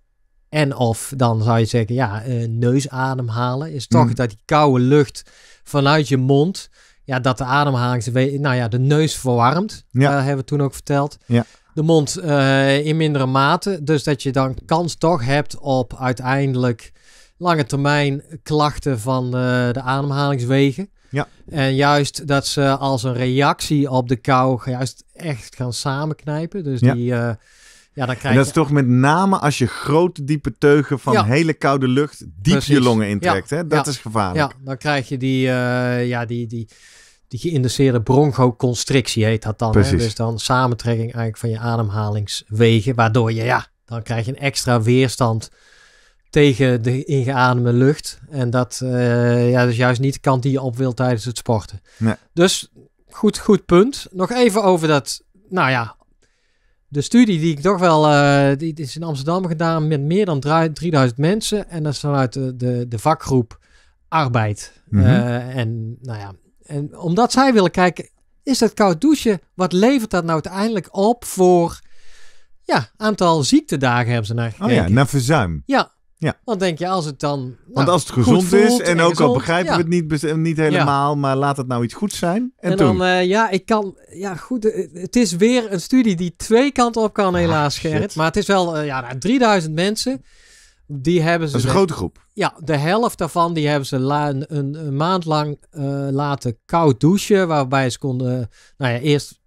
En of dan zou je zeggen, ja, eh, neusademhalen is toch mm. dat die koude lucht vanuit je mond, ja, dat de ademhaling, nou ja, de neus verwarmt. Ja. Eh, hebben we toen ook verteld. Ja. De mond eh, in mindere mate. Dus dat je dan kans toch hebt op uiteindelijk lange termijn klachten van de, de ademhalingswegen. Ja. En juist dat ze als een reactie op de kou juist echt gaan samenknijpen. Dus die... Uh, ja, dan krijg en dat je... is toch met name als je grote, diepe teugen van hele koude lucht diep je longen intrekt. Hè? Dat is gevaarlijk. Ja, dan krijg je die, uh, ja, die, die, die geïnduceerde bronchoconstrictie heet dat dan. Hè? Dus dan samentrekking eigenlijk van je ademhalingswegen, waardoor je, ja, dan krijg je een extra weerstand tegen de ingeademde lucht. En dat, eh, ja, dat is juist niet de kant die je op wilt tijdens het sporten. Nee. Dus goed, goed punt. Nog even over dat, nou ja, de studie die ik toch wel, uh, die is in Amsterdam gedaan met meer dan 3000 mensen. En dat is vanuit de, de, de vakgroep arbeid. Mhm. Eh, en nou ja, en omdat zij willen kijken, is dat koud douchen, wat levert dat nou uiteindelijk op voor, ja, aantal ziektedagen hebben ze naar gekeken. Oh ja, naar verzuim. Ja, ja. denk je, als het dan. Want nou, als het gezond is, en, ook al begrijpen we het niet, niet helemaal, maar laat het nou iets goed zijn. En, en dan, eh, ja, ik kan. Ja, goed. Eh, het is weer een studie die twee kanten op kan, ah, helaas, ah, Gerrit. Maar het is wel, eh, ja, 3000 nou, mensen. Die hebben ze. Dat is een grote groep. Ja, de helft daarvan die hebben ze la, een, maand lang laten koud douchen. Waarbij ze konden. Nou ja, eerst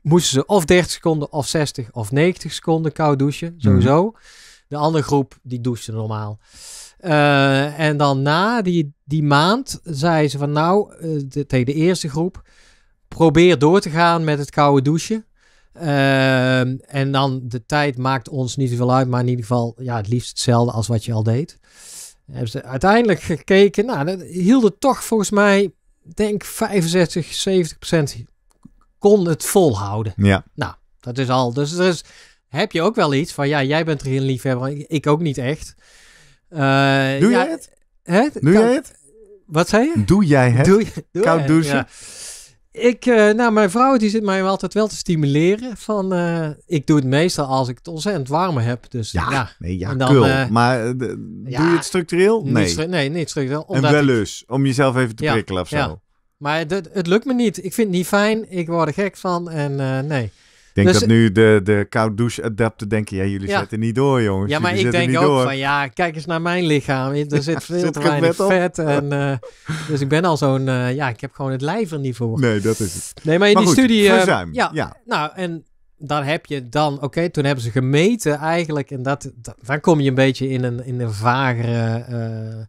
moesten ze of 30 seconden, of 60 of 90 seconden koud douchen. Mhm. Sowieso. De andere groep, die douchte normaal. Eh, en dan na die, die maand zei ze van nou, eh, de, tegen de eerste groep, probeer door te gaan met het koude douchen. Eh, en dan de tijd maakt ons niet zoveel uit, maar in ieder geval ja, het liefst hetzelfde als wat je al deed. hebben ze uiteindelijk gekeken, nou, dat hielden toch volgens mij, denk 65, 70 procent kon het volhouden. Ja. Nou, dat is al. Dus er is heb je ook wel iets van, ja, jij bent er een liefhebber, ik ook niet echt. Eh, doe jij het? Hè? Doe jij het? Wat zei je? Doe jij het? Doe, Koud douchen? Ik, eh, nou, mijn vrouw die zit mij altijd wel te stimuleren van, eh, ik doe het meestal als ik het ontzettend warm heb. Dus, ja, ja. Nee, ja, cool. maar doe je het structureel? Nee, nee, niet structureel. Omdat en wel eens, om jezelf even te prikkelen of zo. Maar het, het lukt me niet. Ik vind het niet fijn. Ik word er gek van en nee denk dus dat nu de, de koud douche adapter denken, ja, jullie zetten niet door, jongens. Ja, maar ik denk ook van, ja, kijk eens naar mijn lichaam. Er zit veel te weinig vet. En, eh, dus ik ben al zo'n, eh, ja, ik heb gewoon het lijf niet voor. Nee, dat is het. Nee, maar in die studie... Eh, ja, ja, nou, en dan heb je dan, oké, toen hebben ze gemeten eigenlijk. En dat, dan kom je een beetje in een, in een vagere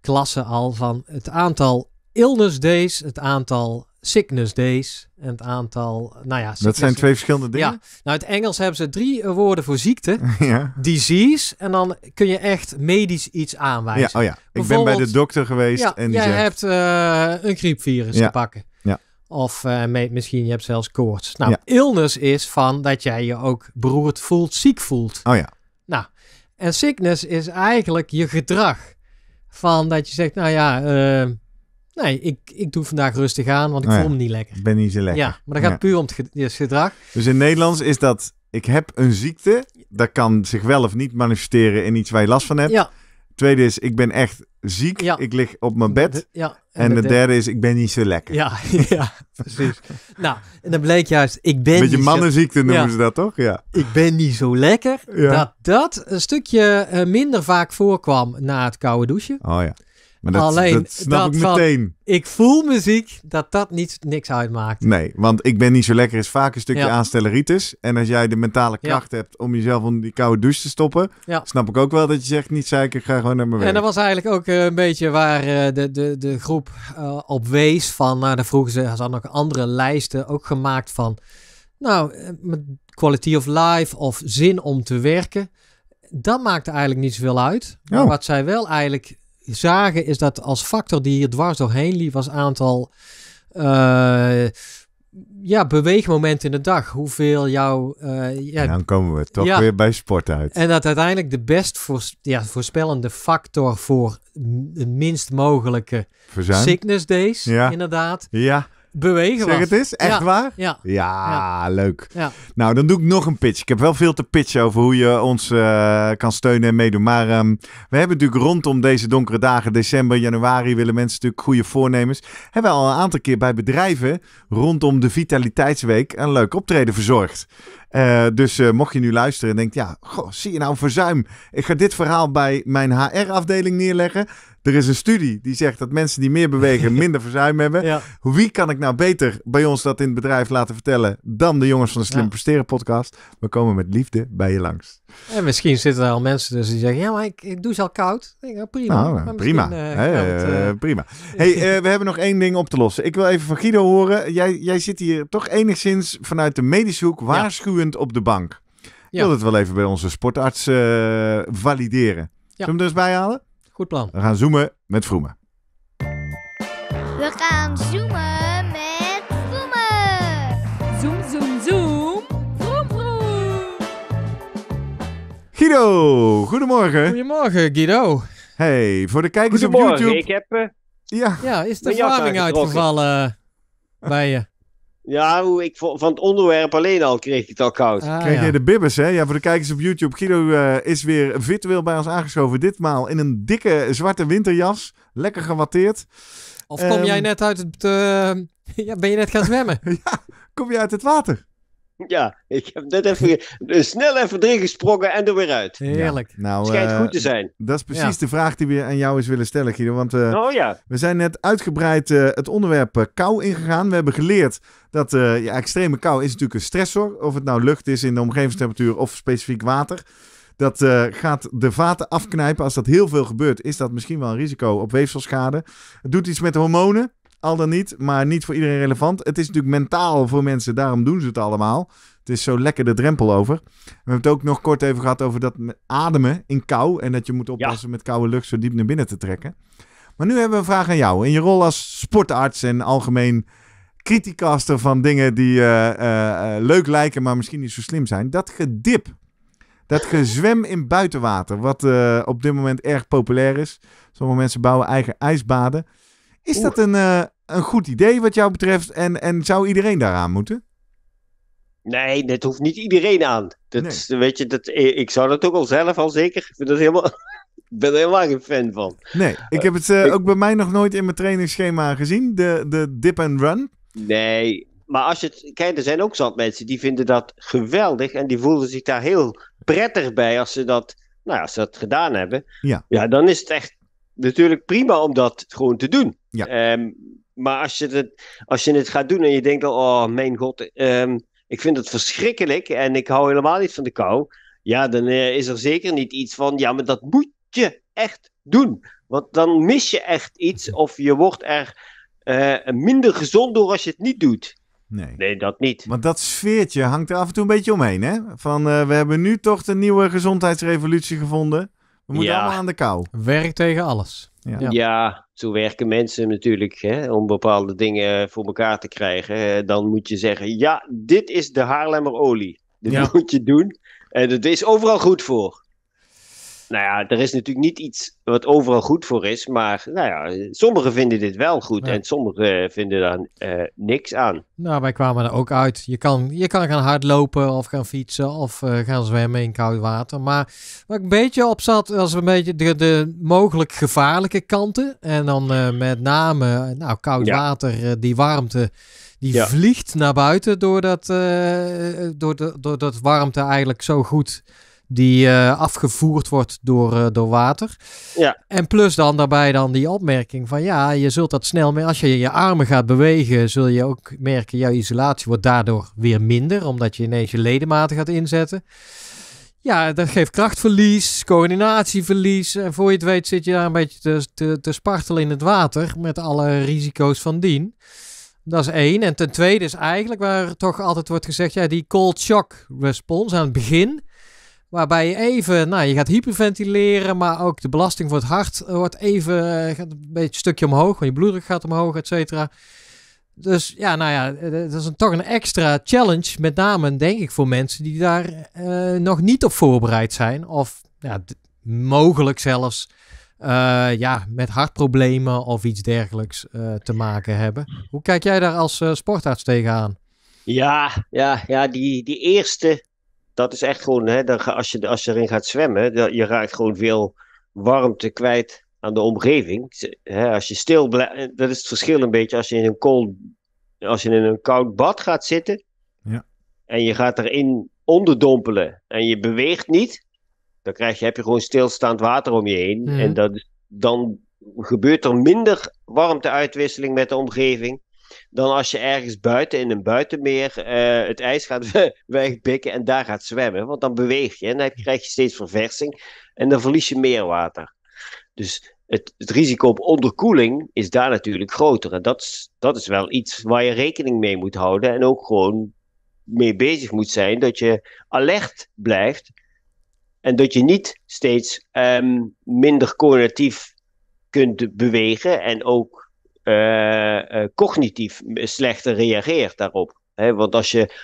klasse al van het aantal illness days, het aantal sickness days en het aantal, nou ja... Dat zijn twee verschillende dingen? Ja. Nou, in het Engels hebben ze drie eh, woorden voor ziekte. ja. Disease. En dan kun je echt medisch iets aanwijzen. Ja, oh ja. Ik ben bij de dokter geweest en die jij hebt uh, een griepvirus te pakken. Ja. Of uh, misschien je hebt zelfs koorts. Nou, illness is van dat jij je ook beroerd voelt, ziek voelt. Oh ja. Nou, en sickness is eigenlijk je gedrag. Van dat je zegt, nou ja Nee, ik, ik doe vandaag rustig aan, want ik nou voel me niet lekker. ben niet zo lekker. Ja, maar dat gaat puur om het gedrag. Dus in Nederlands is dat, ik heb een ziekte, dat kan zich wel of niet manifesteren in iets waar je last van hebt. Ja. Tweede is, ik ben echt ziek, ja. ik lig op mijn bed. ja, en, de, derde is, ik ben niet zo lekker. Ja, ja precies. nou, en dan bleek juist, ik ben Beetje je mannenziekte noemen ze dat toch? Ja. Ik ben niet zo lekker. Dat dat een stukje eh, minder vaak voorkwam na het koude douche. Oh ja. Maar dat, Alleen, snap ik meteen. ik voel muziek, dat dat niet, niks uitmaakt. Nee, want ik ben niet zo lekker is vaak een stukje ja. aanstelleritis. En als jij de mentale kracht hebt om jezelf onder die koude douche te stoppen, ja. snap ik ook wel dat je zegt, niet zeker ik ga gewoon naar mijn werk. En dat was eigenlijk ook eh, een beetje waar eh, de, de, de groep eh, op wees van, nou, daar vroegen ze, ze hadden nog andere lijsten ook gemaakt van, nou, quality of life of zin om te werken. Dat maakte eigenlijk niet zoveel uit. Maar oh. wat zij wel eigenlijk zagen is dat als factor die hier dwars doorheen liep was aantal eh, ja, beweegmomenten in de dag. Hoeveel jouw... Eh, ja, dan komen we toch weer bij sport uit. En dat uiteindelijk de best voor, ja, voorspellende factor voor de minst mogelijke Verzuim. sickness days, ja. inderdaad. Ja bewegen zeg het is Echt waar? Ja. ja. leuk. Nou, dan doe ik nog een pitch. Ik heb wel veel te pitchen over hoe je ons eh, kan steunen en meedoen. Maar ehm, we hebben natuurlijk rondom deze donkere dagen, december, januari, willen mensen natuurlijk goede voornemens. Hebben we al een aantal keer bij bedrijven rondom de Vitaliteitsweek een leuk optreden verzorgd. Eh, dus eh, mocht je nu luisteren en denkt, ja, goh, zie je nou verzuim? Ik ga dit verhaal bij mijn HR-afdeling neerleggen. Er is een studie die zegt dat mensen die meer bewegen minder verzuim hebben. Ja. Wie kan ik nou beter bij ons dat in het bedrijf laten vertellen dan de jongens van de Slim ja. Presteren podcast? We komen met liefde bij je langs. En misschien zitten er al mensen dus die zeggen, ja, maar ik, ik douche al koud. Ik, nou, prima. Nou, prima. Eh, eh, eh. prima. hey, we hebben nog één ding op te lossen. Ik wil even van Guido horen. Jij, jij zit hier toch enigszins vanuit de medische hoek waarschuwend op de bank. Ik wil het wel even bij onze sportarts valideren. Zullen we hem er eens bij halen? Goed plan. We gaan zoomen met Vroemen. We gaan zoomen Guido, goedemorgen. Goedemorgen, Guido. Hey, voor de kijkers op YouTube. ik heb... Eh, ja. ja, is de warming uitgevallen eh, bij je? Ja, hoe ik, van het onderwerp alleen al kreeg ik het al koud. Ah, kreeg ja. de bibbers, hè? Ja, voor de kijkers op YouTube. Guido eh, is weer virtueel bij ons aangeschoven. Ditmaal in een dikke zwarte winterjas. Lekker gewatteerd. Of kom ehm, jij net uit het... ja, ben je net gaan zwemmen? ja, kom je uit het water? Ja, ik heb net even eh, snel even erin gesprongen en er weer uit. Heerlijk. Het Nou, Schijnt goed eh, te zijn. Dat is precies de vraag die we aan jou eens willen stellen, Guido. Want eh, oh, ja. we zijn net uitgebreid het onderwerp kou ingegaan. We hebben geleerd dat ja, extreme kou is natuurlijk een stressor. Of het nou lucht is in de omgevingstemperatuur of specifiek water. Dat gaat de vaten afknijpen. Als dat heel veel gebeurt, is dat misschien wel een risico op weefselschade. Het doet iets met de hormonen. Al dan niet, maar niet voor iedereen relevant. Het is natuurlijk mentaal voor mensen, daarom doen ze het allemaal. Het is zo lekker de drempel over. We hebben het ook nog kort even gehad over dat ademen in kou. En dat je moet oppassen met koude lucht zo diep naar binnen te trekken. Maar nu hebben we een vraag aan jou. In je rol als sportarts en algemeen criticaster van dingen die eh, eh, eh, leuk lijken, maar misschien niet zo slim zijn. Dat gedip. Dat gezwem in buitenwater, wat op dit moment erg populair is. Sommige mensen bouwen eigen ijsbaden. Is dat een, een goed idee wat jou betreft? En, en zou iedereen daaraan moeten? Nee, dat hoeft niet iedereen aan. Dat, weet je, dat, eh, ik zou dat ook al zelf al zeker. Ik, vind dat helemaal, ben er helemaal geen fan van. Nee, ik heb het eh, ook bij mij nog nooit in mijn trainingsschema gezien, de, de dip and run. Nee, maar als je het. Kijk, er zijn ook zat mensen die vinden dat geweldig en die voelen zich daar heel prettig bij als ze dat, nou, als ze dat gedaan hebben. Ja. ja, dan is het echt natuurlijk prima om dat gewoon te doen. Ja. Ehm, maar als je, het, als je het gaat doen en je denkt al, oh mijn god, ehm, ik vind het verschrikkelijk en ik hou helemaal niet van de kou. Ja, dan eh, is er zeker niet iets van, ja, maar dat moet je echt doen. Want dan mis je echt iets of je wordt er eh, minder gezond door als je het niet doet. Nee. nee, dat niet. Want dat sfeertje hangt er af en toe een beetje omheen, hè? Van eh, we hebben nu toch de nieuwe gezondheidsrevolutie gevonden. We moeten allemaal aan de kou. Werk tegen alles. Ja. ja. zo werken mensen natuurlijk. Hè? Om bepaalde dingen voor elkaar te krijgen. Eh, dan moet je zeggen: ja, dit is de Haarlemmerolie. olie. Dit moet je doen. En het is overal goed voor nou ja, er is natuurlijk niet iets wat overal goed voor is. Maar nou ja, sommigen vinden dit wel goed en sommigen eh, vinden daar eh, niks aan. Nou, wij kwamen er ook uit. Je kan, je kan gaan hardlopen of gaan fietsen of eh, gaan zwemmen in koud water. Maar wat ik een beetje op zat, was een beetje de, de mogelijk gevaarlijke kanten. En dan met name nou, koud water, die warmte. Die vliegt naar buiten doordat, door, de, door dat warmte eigenlijk zo goed die uh, afgevoerd wordt door, eh, door water. Ja. En plus dan daarbij dan die opmerking van ja, je zult dat snel mee Als je je armen gaat bewegen, zul je ook merken, jouw isolatie wordt daardoor weer minder, omdat je ineens je ledematen gaat inzetten. Ja, dat geeft krachtverlies, coördinatieverlies. En voor je het weet zit je daar een beetje te, te, te spartelen in het water met alle risico's van dien. Dat is één. En ten tweede is eigenlijk waar toch altijd wordt gezegd, ja, die cold shock response aan het begin Waarbij je even, nou, je gaat hyperventileren, maar ook de belasting voor het hart eh, wordt even, eh, gaat een beetje een stukje omhoog, want je bloeddruk gaat omhoog, et cetera. Dus ja, nou ja, eh, dat is een, toch een extra challenge, met name denk ik voor mensen die daar nog niet op voorbereid zijn. Of ja, mogelijk zelfs uh, ja, met hartproblemen of iets dergelijks te maken hebben. Hoe kijk jij daar als sportarts tegenaan? Ja, ja, ja die, die eerste dat is echt gewoon, hè, dan, als, je, als je erin gaat zwemmen, dan, je raakt gewoon veel warmte kwijt aan de omgeving. Hè, als je stil blijft, eh, dat is het verschil een beetje als je in een, cold, als je in een koud bad gaat zitten ja. en je gaat erin onderdompelen en je beweegt niet, dan krijg je, heb je gewoon stilstaand water om je heen. En dan gebeurt er minder warmteuitwisseling met de omgeving dan als je ergens buiten in een buitenmeer eh, het ijs gaat wegpikken en daar gaat zwemmen. Want dan beweeg je en dan krijg je steeds verversing en dan verlies je meer water. Dus het, het risico op onderkoeling is daar natuurlijk groter. En dat is, dat is wel iets waar je rekening mee moet houden en ook gewoon mee bezig moet zijn dat je alert blijft. En dat je niet steeds ehm, minder coördinatief kunt bewegen en ook eh, eh, cognitief slechter reageert daarop. Hè? Want als je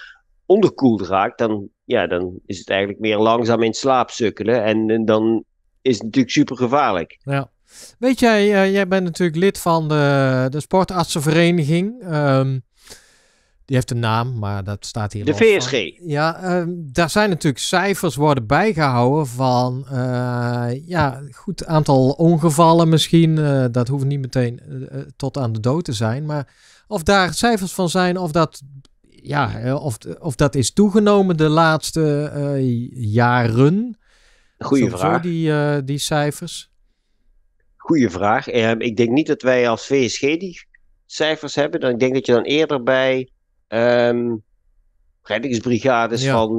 onderkoeld raakt, dan, ja, dan is het eigenlijk meer langzaam in slaap sukkelen. En, en dan is het natuurlijk super gevaarlijk. Ja. Weet jij, eh, jij bent natuurlijk lid van de, de sportartsenvereniging. Um, je heeft een naam, maar dat staat hier. De VSG. Ja, ehm, daar zijn natuurlijk cijfers worden bijgehouden van uh, ja, goed aantal ongevallen misschien. Eh, dat hoeft niet meteen eh, tot aan de dood te zijn. Maar of daar cijfers van zijn, of dat, ja, of, of dat is toegenomen de laatste jaren. Goeie vraag. Zo die, die cijfers. Goeie vraag. Ehm, ik denk niet dat wij als VSG die cijfers hebben. Dan ik denk dat je dan eerder bij um, reddingsbrigades van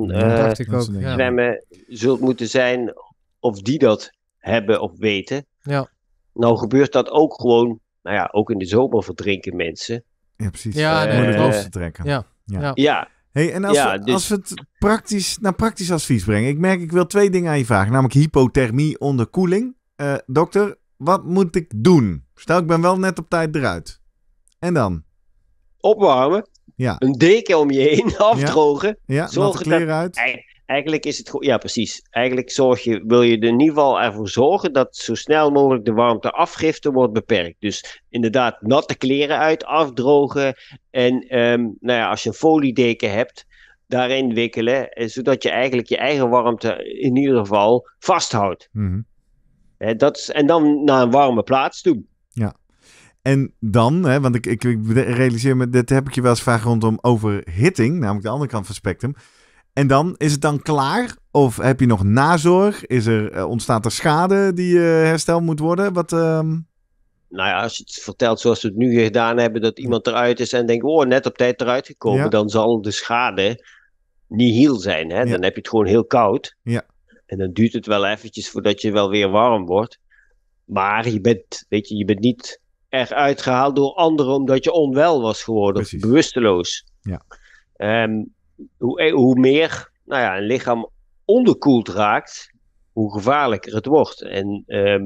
zwemmen eh, zult moeten zijn of die dat hebben of weten. Ja. Nou gebeurt dat ook gewoon, nou ja, ook in de zomer verdrinken mensen. Ja, precies. Ja, uh, te trekken. Ja, ja. ja. Hey, en als, dus als we het praktisch, naar praktisch advies brengen. Ik merk, ik wil twee dingen aan je vragen. Namelijk hypothermie onder koeling. Eh, dokter, wat moet ik doen? Stel, ik ben wel net op tijd eruit. En dan? Opwarmen. Ja. Een deken om je heen afdrogen. Ja, ja zorg uit. Eigenlijk is het goed. Ja, precies. Eigenlijk zorg je, wil je er in ieder geval ervoor zorgen dat zo snel mogelijk de warmteafgifte wordt beperkt. Dus inderdaad, natte kleren uit, afdrogen. En ehm, nou ja, als je een foliedeken hebt, daarin wikkelen. Eh, zodat je eigenlijk je eigen warmte in ieder geval vasthoudt. en mhm. dat is, en dan naar een warme plaats toe. Ja. En dan, hè, want ik, ik, ik, realiseer me, dit heb ik je wel eens vragen rondom overhitting, namelijk de andere kant van het spectrum. En dan, is het dan klaar? Of heb je nog nazorg? Is er, eh, ontstaat er schade die eh, hersteld moet worden? Wat, ehm? Nou ja, als je het vertelt zoals we het nu gedaan hebben, dat iemand eruit is en denkt, oh, net op tijd eruit gekomen, dan zal de schade niet heel zijn. Hè? Dan heb je het gewoon heel koud. Ja. En dan duurt het wel eventjes voordat je wel weer warm wordt. Maar je bent, weet je, je bent niet eruit gehaald door anderen omdat je onwel was geworden, bewusteloos. Ja. Ehm, hoe, eh, hoe meer nou ja, een lichaam onderkoeld raakt, hoe gevaarlijker het wordt. En ehm,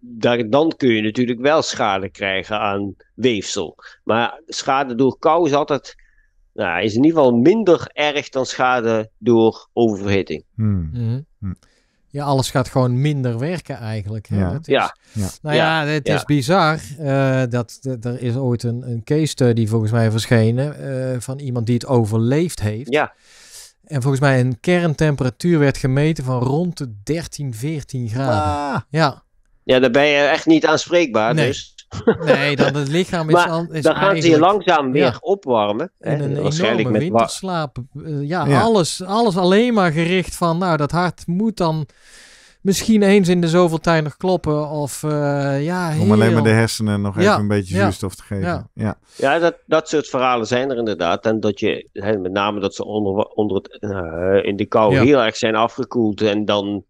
daar, dan kun je natuurlijk wel schade krijgen aan weefsel. Maar schade door kou is altijd, nou, is in ieder geval minder erg dan schade door oververhitting. Hmm. Mhm. Hmm ja, alles gaat gewoon minder werken eigenlijk. Hè? Ja. ja. Nou ja, het is bizar. Eh, dat, er is ooit een, een case study volgens mij verschenen eh, van iemand die het overleefd heeft. Ja. En volgens mij een kerntemperatuur werd gemeten van rond de 13, 14 graden. Ah. Ja. Ja, daar ben je echt niet aanspreekbaar. Nee. Dus Nee, dan het lichaam is... al, is dan gaan ze je langzaam weer opwarmen. Hè? En een waarschijnlijk met winterslaap. Eh, ja, Alles, alles alleen maar gericht van... Nou, dat hart moet dan misschien eens in de zoveel tijd nog kloppen. Of eh, ja, Om alleen maar de hersenen nog even een beetje zuurstof te geven. Ja, ja. ja dat, dat soort verhalen zijn er inderdaad. En dat je, met name dat ze onder, onder het, eh, in de kou heel erg zijn afgekoeld. En dan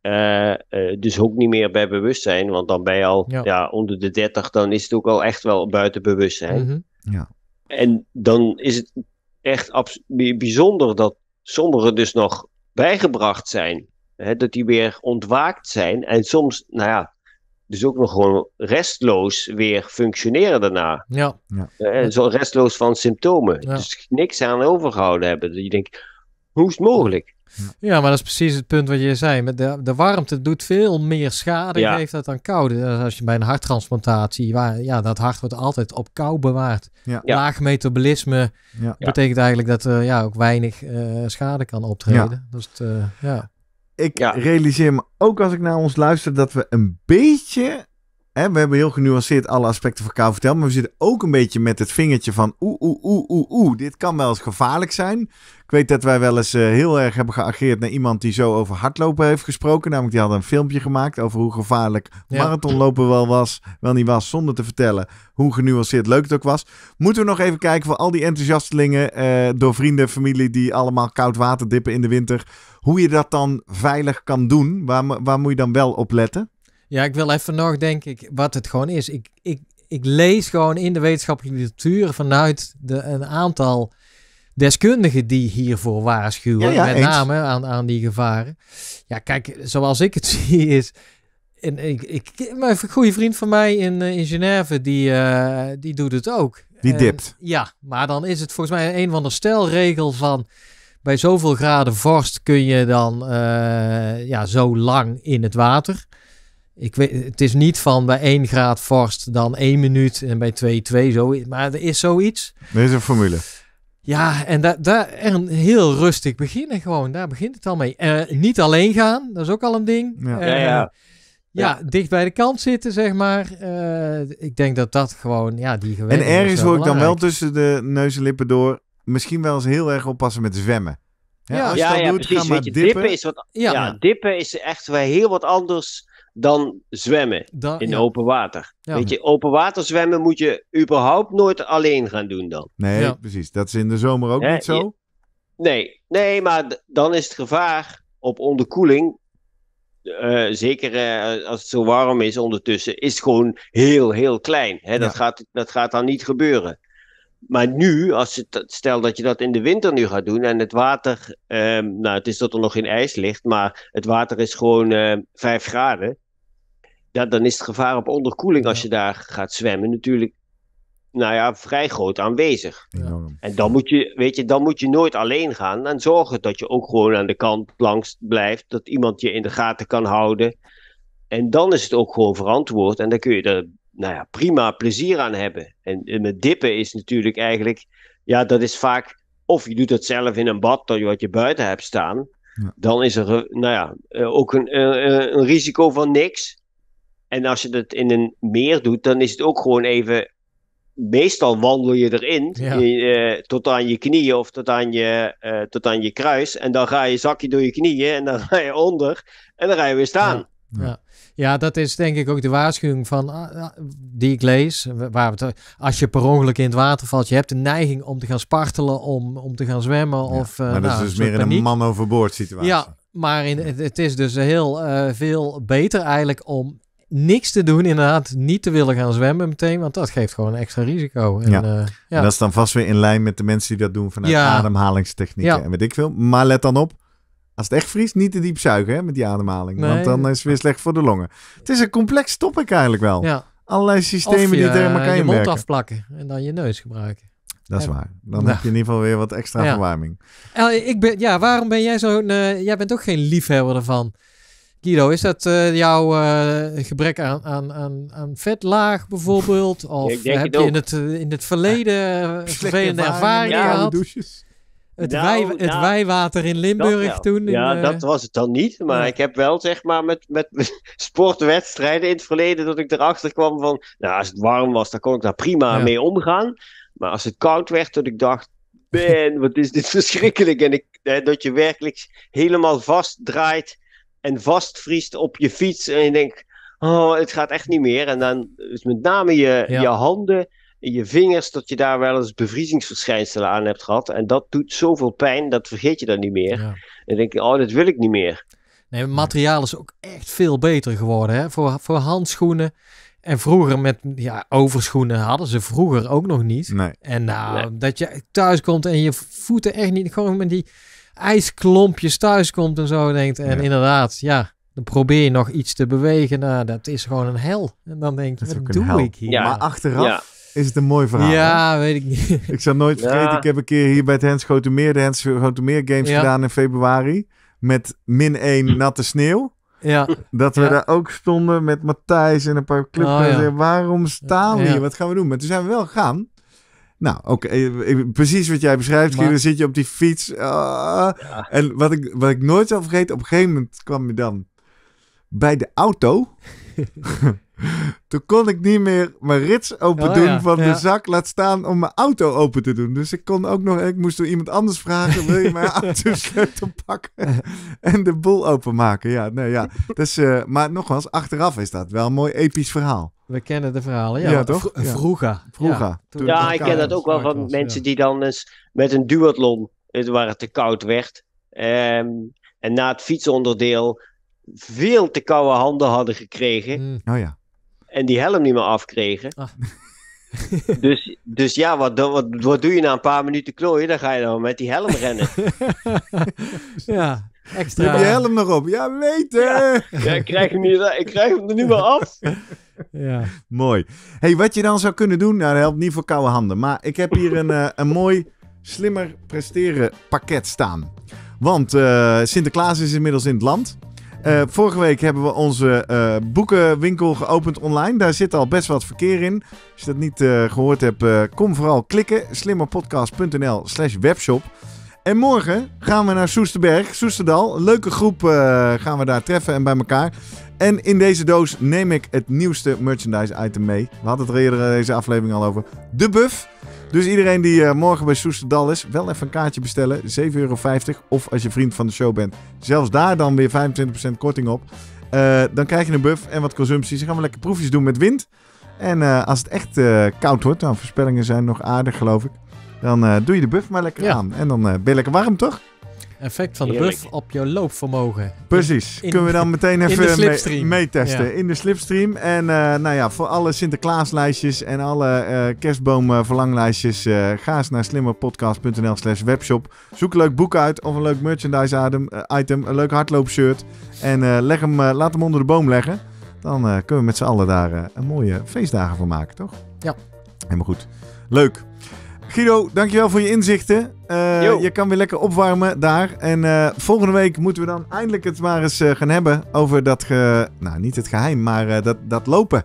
eh, eh, dus ook niet meer bij bewustzijn, want dan ben je al ja. onder de 30, dan is het ook al echt wel buiten bewustzijn. Mm ja. En dan is het echt bijzonder dat sommigen dus nog bijgebracht zijn. Hè, dat die weer ontwaakt zijn en soms, nou ja, dus ook nog gewoon restloos weer functioneren daarna. Ja. ja. Eh, zo restloos van symptomen. Dus niks aan overgehouden hebben. Dat je denkt, hoe is het mogelijk? Ja, maar dat is precies het punt wat je zei. Met de, de warmte doet veel meer schade, geeft dat dan koude. Eh, als je bij een harttransplantatie, ja, dat hart wordt altijd op kou bewaard. Laag metabolisme betekent eigenlijk dat er eh, ja, ook weinig eh, schade kan optreden. Dus het, ja. Ik realiseer me ook als ik naar ons luister dat we een beetje we hebben heel genuanceerd alle aspecten van kou verteld. Maar we zitten ook een beetje met het vingertje van oeh, oeh, oeh, oeh, oeh. Dit kan wel eens gevaarlijk zijn. Ik weet dat wij wel eens eh, heel erg hebben geageerd naar iemand die zo over hardlopen heeft gesproken. Namelijk, die had een filmpje gemaakt over hoe gevaarlijk marathonlopen wel was, wel niet was. Zonder te vertellen hoe genuanceerd leuk het ook was. Moeten we nog even kijken voor al die enthousiastelingen eh, door vrienden, familie die allemaal koud water dippen in de winter. Hoe je dat dan veilig kan doen. Waar, waar moet je dan wel op letten? Ja, ik wil even nog, denk ik, wat het gewoon is. Ik, ik, ik lees gewoon in de wetenschappelijke literatuur vanuit de, een aantal deskundigen die hiervoor waarschuwen. met name aan, aan die gevaren. Ja, kijk, zoals ik het zie is... En ik, ik, mijn goede vriend van mij in, eh, in Genève, die, eh, die doet het ook. Die dipt. ja, maar dan is het volgens mij een van de stelregel van bij zoveel graden vorst kun je dan eh, ja, zo lang in het water. Ik weet, het is niet van bij 1 graad vorst dan 1 minuut en bij 2, 2 zo. Maar er is zoiets. Er is een formule. Ja, en daar daar heel rustig beginnen gewoon. Daar begint het al mee. Eh, niet alleen gaan, dat is ook al een ding. Eh, ja, ja, ja. ja, dicht bij de kant zitten, zeg maar. Eh, ik denk dat dat gewoon, ja, die gewenning En ergens hoor ik dan wel tussen de neuslippen en lippen door... misschien wel eens heel erg oppassen met zwemmen. Ja, ja, als je dat doet, maar dippen. dippen. is wat, ja. dippen is echt wel heel wat anders dan zwemmen in open water. Weet je, open water zwemmen moet je überhaupt nooit alleen gaan doen dan. Nee, precies. Dat is in de zomer ook niet zo. nee, nee, maar dan is het gevaar op onderkoeling. Eh, zeker eh, als het zo warm is ondertussen, is het gewoon heel, heel klein. dat, gaat, dat gaat dan niet gebeuren. Maar nu, als het, stel dat je dat in de winter nu gaat doen en het water, ehm, nou het is dat er nog geen ijs ligt, maar het water is gewoon uh, eh, 5 graden ja, dan is het gevaar op onderkoeling als je daar gaat zwemmen natuurlijk nou ja, vrij groot aanwezig. En dan moet, je, weet je, dan moet je nooit alleen gaan. En zorgen dat je ook gewoon aan de kant langs blijft. Dat iemand je in de gaten kan houden. En dan is het ook gewoon verantwoord. En dan kun je er nou ja, prima plezier aan hebben. En, met dippen is natuurlijk eigenlijk... Ja, dat is vaak... Of je doet dat zelf in een bad, dat je wat je buiten hebt staan. Dan is er eh, nou ja, eh, ook een, een, eh, een risico van niks. En als je dat in een meer doet, dan is het ook gewoon even. Meestal wandel je erin eh, tot aan je knieën of tot aan je, eh, tot aan je kruis. En dan ga je zakje door je knieën en dan ga je onder en dan ga je weer staan. Ja. ja. dat is denk ik ook de waarschuwing van, ah, ah, die ik lees. Waar als je per ongeluk in het water valt, je hebt de neiging om te gaan spartelen, om, om te gaan zwemmen. of, eh, maar dat nou, is dus meer een man boord situatie. Ja, maar in, het, is dus heel veel beter eigenlijk om niks te doen, inderdaad, niet te willen gaan zwemmen meteen, want dat geeft gewoon een extra risico. En, ja. Eh, ja. En dat is dan vast weer in lijn met de mensen die dat doen vanuit ja. ademhalingstechnieken en weet ik veel. Maar let dan op, als het echt vries niet te diep zuigen hè, met die ademhaling, want dan is het weer slecht voor de longen. Het is een complex topic eigenlijk wel. Ja. Allerlei systemen die er elkaar kan eh, je mond afplakken en dan je neus gebruiken. Dat is waar. Dan heb je in ieder geval weer wat extra verwarming. Eh, ik ben, ja, waarom ben jij zo'n... jij bent ook geen liefhebber ervan. Guido, is dat eh, jouw eh, gebrek aan, aan, aan, aan vetlaag bijvoorbeeld? Of heb je in het, eh, in het verleden ja. vervelende ervaringen ja, gehad? Douches. Het, nou, wij, het nou, wijwater in Limburg toen? In, ja, dat was het dan niet. Maar ik heb wel zeg maar met, met sportwedstrijden in het verleden dat ik erachter kwam van... Nou, als het warm was, dan kon ik daar prima mee omgaan. Maar als het koud werd, dat ik dacht, ben, wat is dit verschrikkelijk. En ik, dat je werkelijk helemaal vastdraait en vastvriest op je fiets. En je denkt, oh, het gaat echt niet meer. En dan is met name je, je handen en je vingers, dat je daar wel eens bevriezingsverschijnselen aan hebt gehad. En dat doet zoveel pijn, dat vergeet je dan niet meer. Ja. En denk je, oh, dat wil ik niet meer. Nee, het materiaal is ook echt veel beter geworden hè? Voor, voor handschoenen. En vroeger met ja, overschoenen hadden ze vroeger ook nog niet. En nou, dat je thuis komt en je voeten echt niet. Gewoon met die ijsklompjes thuis komt en zo denkt. En inderdaad, ja, dan probeer je nog iets te bewegen. Nou, dat is gewoon een hel. En dan denk je, wat doe ik hier? Ja. Maar achteraf is het een mooi verhaal. Ja, weet ik niet. Ik zal nooit vergeten, ik heb een keer hier bij het Hens meer de Hens Games gedaan in februari. Met min 1 hm. natte sneeuw. Ja. Dat we daar ook stonden met Matthijs en een paar oh, clubs. Waarom staan we hier? Wat gaan we doen? Maar toen zijn we wel gegaan. Nou, oké, eh, eh, precies wat jij beschrijft. Maar... dan zit je op die fiets. Ah. En wat ik, wat ik nooit zal vergeten, op een gegeven moment kwam je dan bij de auto. Toen kon ik niet meer mijn rits open oh, doen van de zak, laat staan om mijn auto open te doen. Dus ik kon ook nog, ik moest door iemand anders vragen: wil je mijn auto sleutel pakken en de boel openmaken? Ja, nee, ja. Dus, eh, maar nogmaals, achteraf is dat wel een mooi episch verhaal. We kennen de verhalen, ja. ja toch? Ja, ja ik ken dat ook wel van mensen die dan eens met een duathlon, eh, waar het te koud werd, ehm, en na het fietsonderdeel veel te koude handen hadden gekregen. Mm. Oh ja. En die helm niet meer afkregen. Ah. dus, dus ja, wat, wat, wat doe je na een paar minuten klooien? Dan ga je dan met die helm rennen. ja. Extra. Heb je helm nog op? Ja, weten! Ja. ja, ik, krijg hem niet, ik krijg hem er nu wel af. Ja. Mooi. hey, wat je dan zou kunnen doen, nou, dat helpt niet voor koude handen. Maar ik heb hier een, eh, een mooi slimmer presteren pakket staan. Want eh, Sinterklaas is inmiddels in het land. Eh, vorige week hebben we onze boekenwinkel geopend online. Daar zit al best wat verkeer in. Als je dat niet gehoord hebt, kom vooral klikken. slimmerpodcast.nl slash webshop. En morgen gaan we naar Soesterberg, Soesterdal. Een leuke groep eh, gaan we daar treffen en bij elkaar. En in deze doos neem ik het nieuwste merchandise item mee. We hadden het er eerder deze aflevering al over. De buff. Dus iedereen die eh, morgen bij Soesterdal is, wel even een kaartje bestellen. 7,50 euro. Of als je vriend van de show bent, zelfs daar dan weer 25% korting op. Eh, dan krijg je een buff en wat consumpties. Dan gaan we lekker proefjes doen met wind. En als het echt koud wordt, dan nou, voorspellingen zijn nog aardig geloof ik dan eh, doe je de buff maar lekker aan. En dan eh, ben je lekker warm, toch? Effect van de buff op jouw loopvermogen. Precies. Kunnen we dan meteen even meetesten. In de slipstream. En eh, nou ja, voor alle Sinterklaaslijstjes en alle kerstboomverlanglijstjes... ga eens naar slimmerpodcast.nl slash webshop. Zoek een leuk boek uit of een leuk merchandise item. item een leuk hardloopshirt. En leg hem, laat hem onder de boom leggen. Dan kunnen we met z'n allen daar een mooie feestdagen van maken, toch? Ja. Helemaal goed. Leuk. Guido, dankjewel voor je inzichten. Eh, je kan weer lekker opwarmen daar. En eh, volgende week moeten we dan eindelijk het maar eens eh, gaan hebben over dat, nou niet het geheim, maar dat, dat lopen.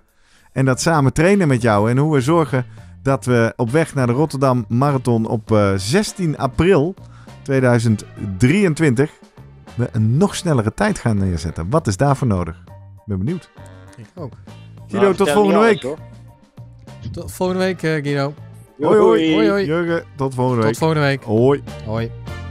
En dat samen trainen met jou. En hoe we zorgen dat we op weg naar de Rotterdam Marathon op 16 april 2023 we een nog snellere tijd gaan neerzetten. Wat is daarvoor nodig? Ik ben benieuwd. Ik ook. Guido, nou, tot volgende week. tot volgende week, Guido. Hoi, hoi. hoi, hoi. Jurgen, tot volgende week. Tot volgende week. Hoi. Hoi.